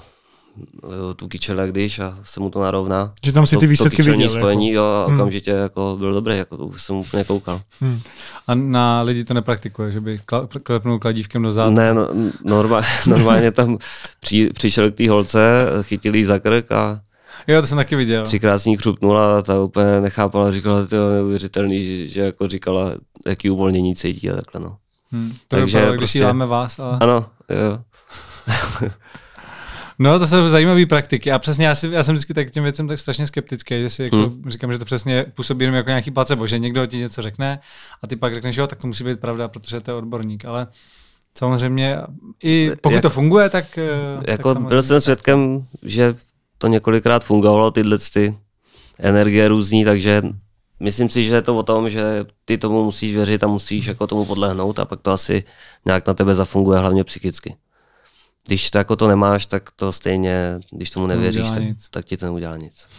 B: eh, tu kyčele, když a se mu to narovná. Že tam si ty výsledky to, viděl. spojení, jako. jo, a hmm. jako byl dobrý, jako to už jsem úplně koukal.
A: Hmm. A na lidi to nepraktikuje, že by klepnul kladívkem do zádu? Ne, no, normálně, [LAUGHS] normálně
B: tam při, přišel k té holce, chytil jí za krk a Jo, to jsem taky viděl. Třikrát s ní křupnula a ta úplně nechápala, říkala, to je neuvěřitelný, že jako říkala, jaký uvolnění cítí a takhle no. Hmm, to Takže vypadalo, prostě... když vás, ale... Ano, jo. [LAUGHS]
A: No, to jsou zajímavé praktiky. A přesně já, si, já jsem vždycky tak k těm věcem tak strašně skeptický, že si jako hmm. říkám, že to přesně působí jenom jako nějaký placebo, že někdo ti něco řekne a ty pak řekneš, jo, tak to musí být pravda, protože to je odborník. Ale samozřejmě, i
B: pokud jak, to funguje, tak. Eh, jako tak byl jsem svědkem, že to několikrát fungovalo, tyhle ty energie různý, takže myslím si, že je to o tom, že ty tomu musíš věřit a musíš jako tomu podlehnout a pak to asi nějak na tebe zafunguje, hlavně psychicky. Když to jako to nemáš, tak to stejně, když tomu nevěříš, tak, tak ti to neudělá nic. [LAUGHS]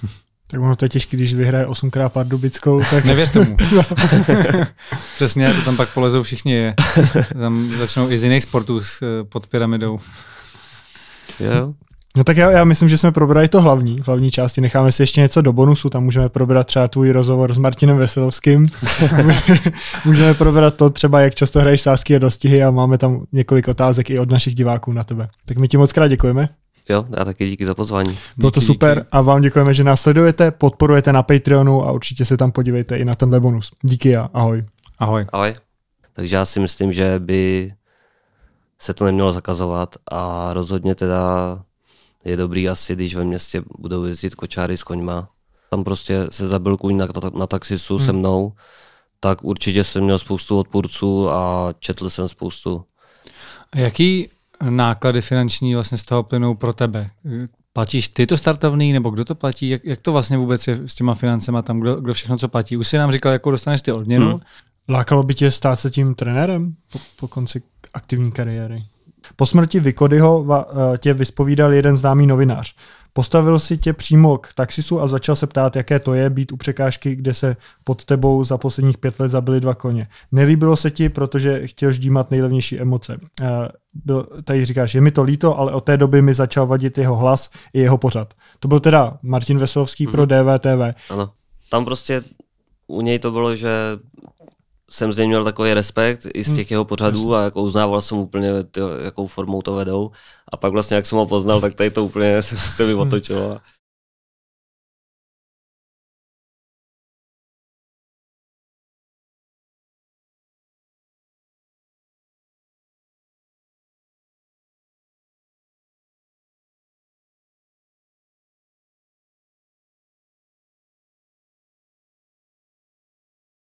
C: Tak ono to je těžké, když vyhraje osmkrát Pardubickou. Tak... Nevěř tomu. [LAUGHS] [LAUGHS] Přesně, to tam pak polezou všichni.
A: Tam začnou i z jiných sportů eh, pod pyramidou. Jo.
C: No tak já, já myslím, že jsme probrali to hlavní, v hlavní části. Necháme si ještě něco do bonusu, tam můžeme probrat třeba tvůj rozhovor s Martinem Veselovským. [LAUGHS] můžeme probrat to třeba, jak často hraješ sásky a dostihy a máme tam několik otázek i od našich diváků na tebe. Tak my ti moc krát děkujeme.
B: Jo, já taky díky za pozvání. Bylo to super
C: díky. a vám děkujeme, že nás sledujete, podporujete na Patreonu a určitě se tam podívejte i na tenhle bonus. Díky a ahoj.
B: Ahoj. Ahoj. Takže já si myslím, že by se to nemělo zakazovat a rozhodně teda je dobrý asi, když ve městě budou jezdit kočáry s koňma. Tam prostě se zabil kůň na, na, na taxisu hmm. se mnou, tak určitě jsem měl spoustu odpůrců a četl jsem spoustu.
A: A jaký náklady finanční vlastně z toho plynou pro tebe? Platíš ty to startovný, nebo kdo to platí? Jak, jak to vlastně vůbec je s těma financema tam, kdo, kdo všechno co platí? Už si nám říkal, jakou dostaneš ty odměnu. Hmm.
C: Lákalo by tě stát se tím trenérem po, po konci aktivní kariéry? Po smrti Vikodyho eh, tě vyspovídal jeden známý novinář. Postavil si tě přímo k taxisu a začal se ptát, jaké to je být u překážky, kde se pod tebou za posledních pět let zabili dva koně. Nelíbilo se ti, protože chtěl ždímat nejlevnější emoce. Eh, byl, tady říkáš, je mi to líto, ale od té doby mi začal vadit jeho hlas i jeho pořad. To byl teda Martin Veselovský mm. pro mhm. DVTV.
B: Ano. Tam prostě u něj to bylo, že jsem z něj měl takový respekt i z hm. těch jeho pořadů a jako uznával jsem úplně, jakou formou to vedou. A pak vlastně, jak jsem ho poznal, tak tady to úplně [LAUGHS] se mi otočilo.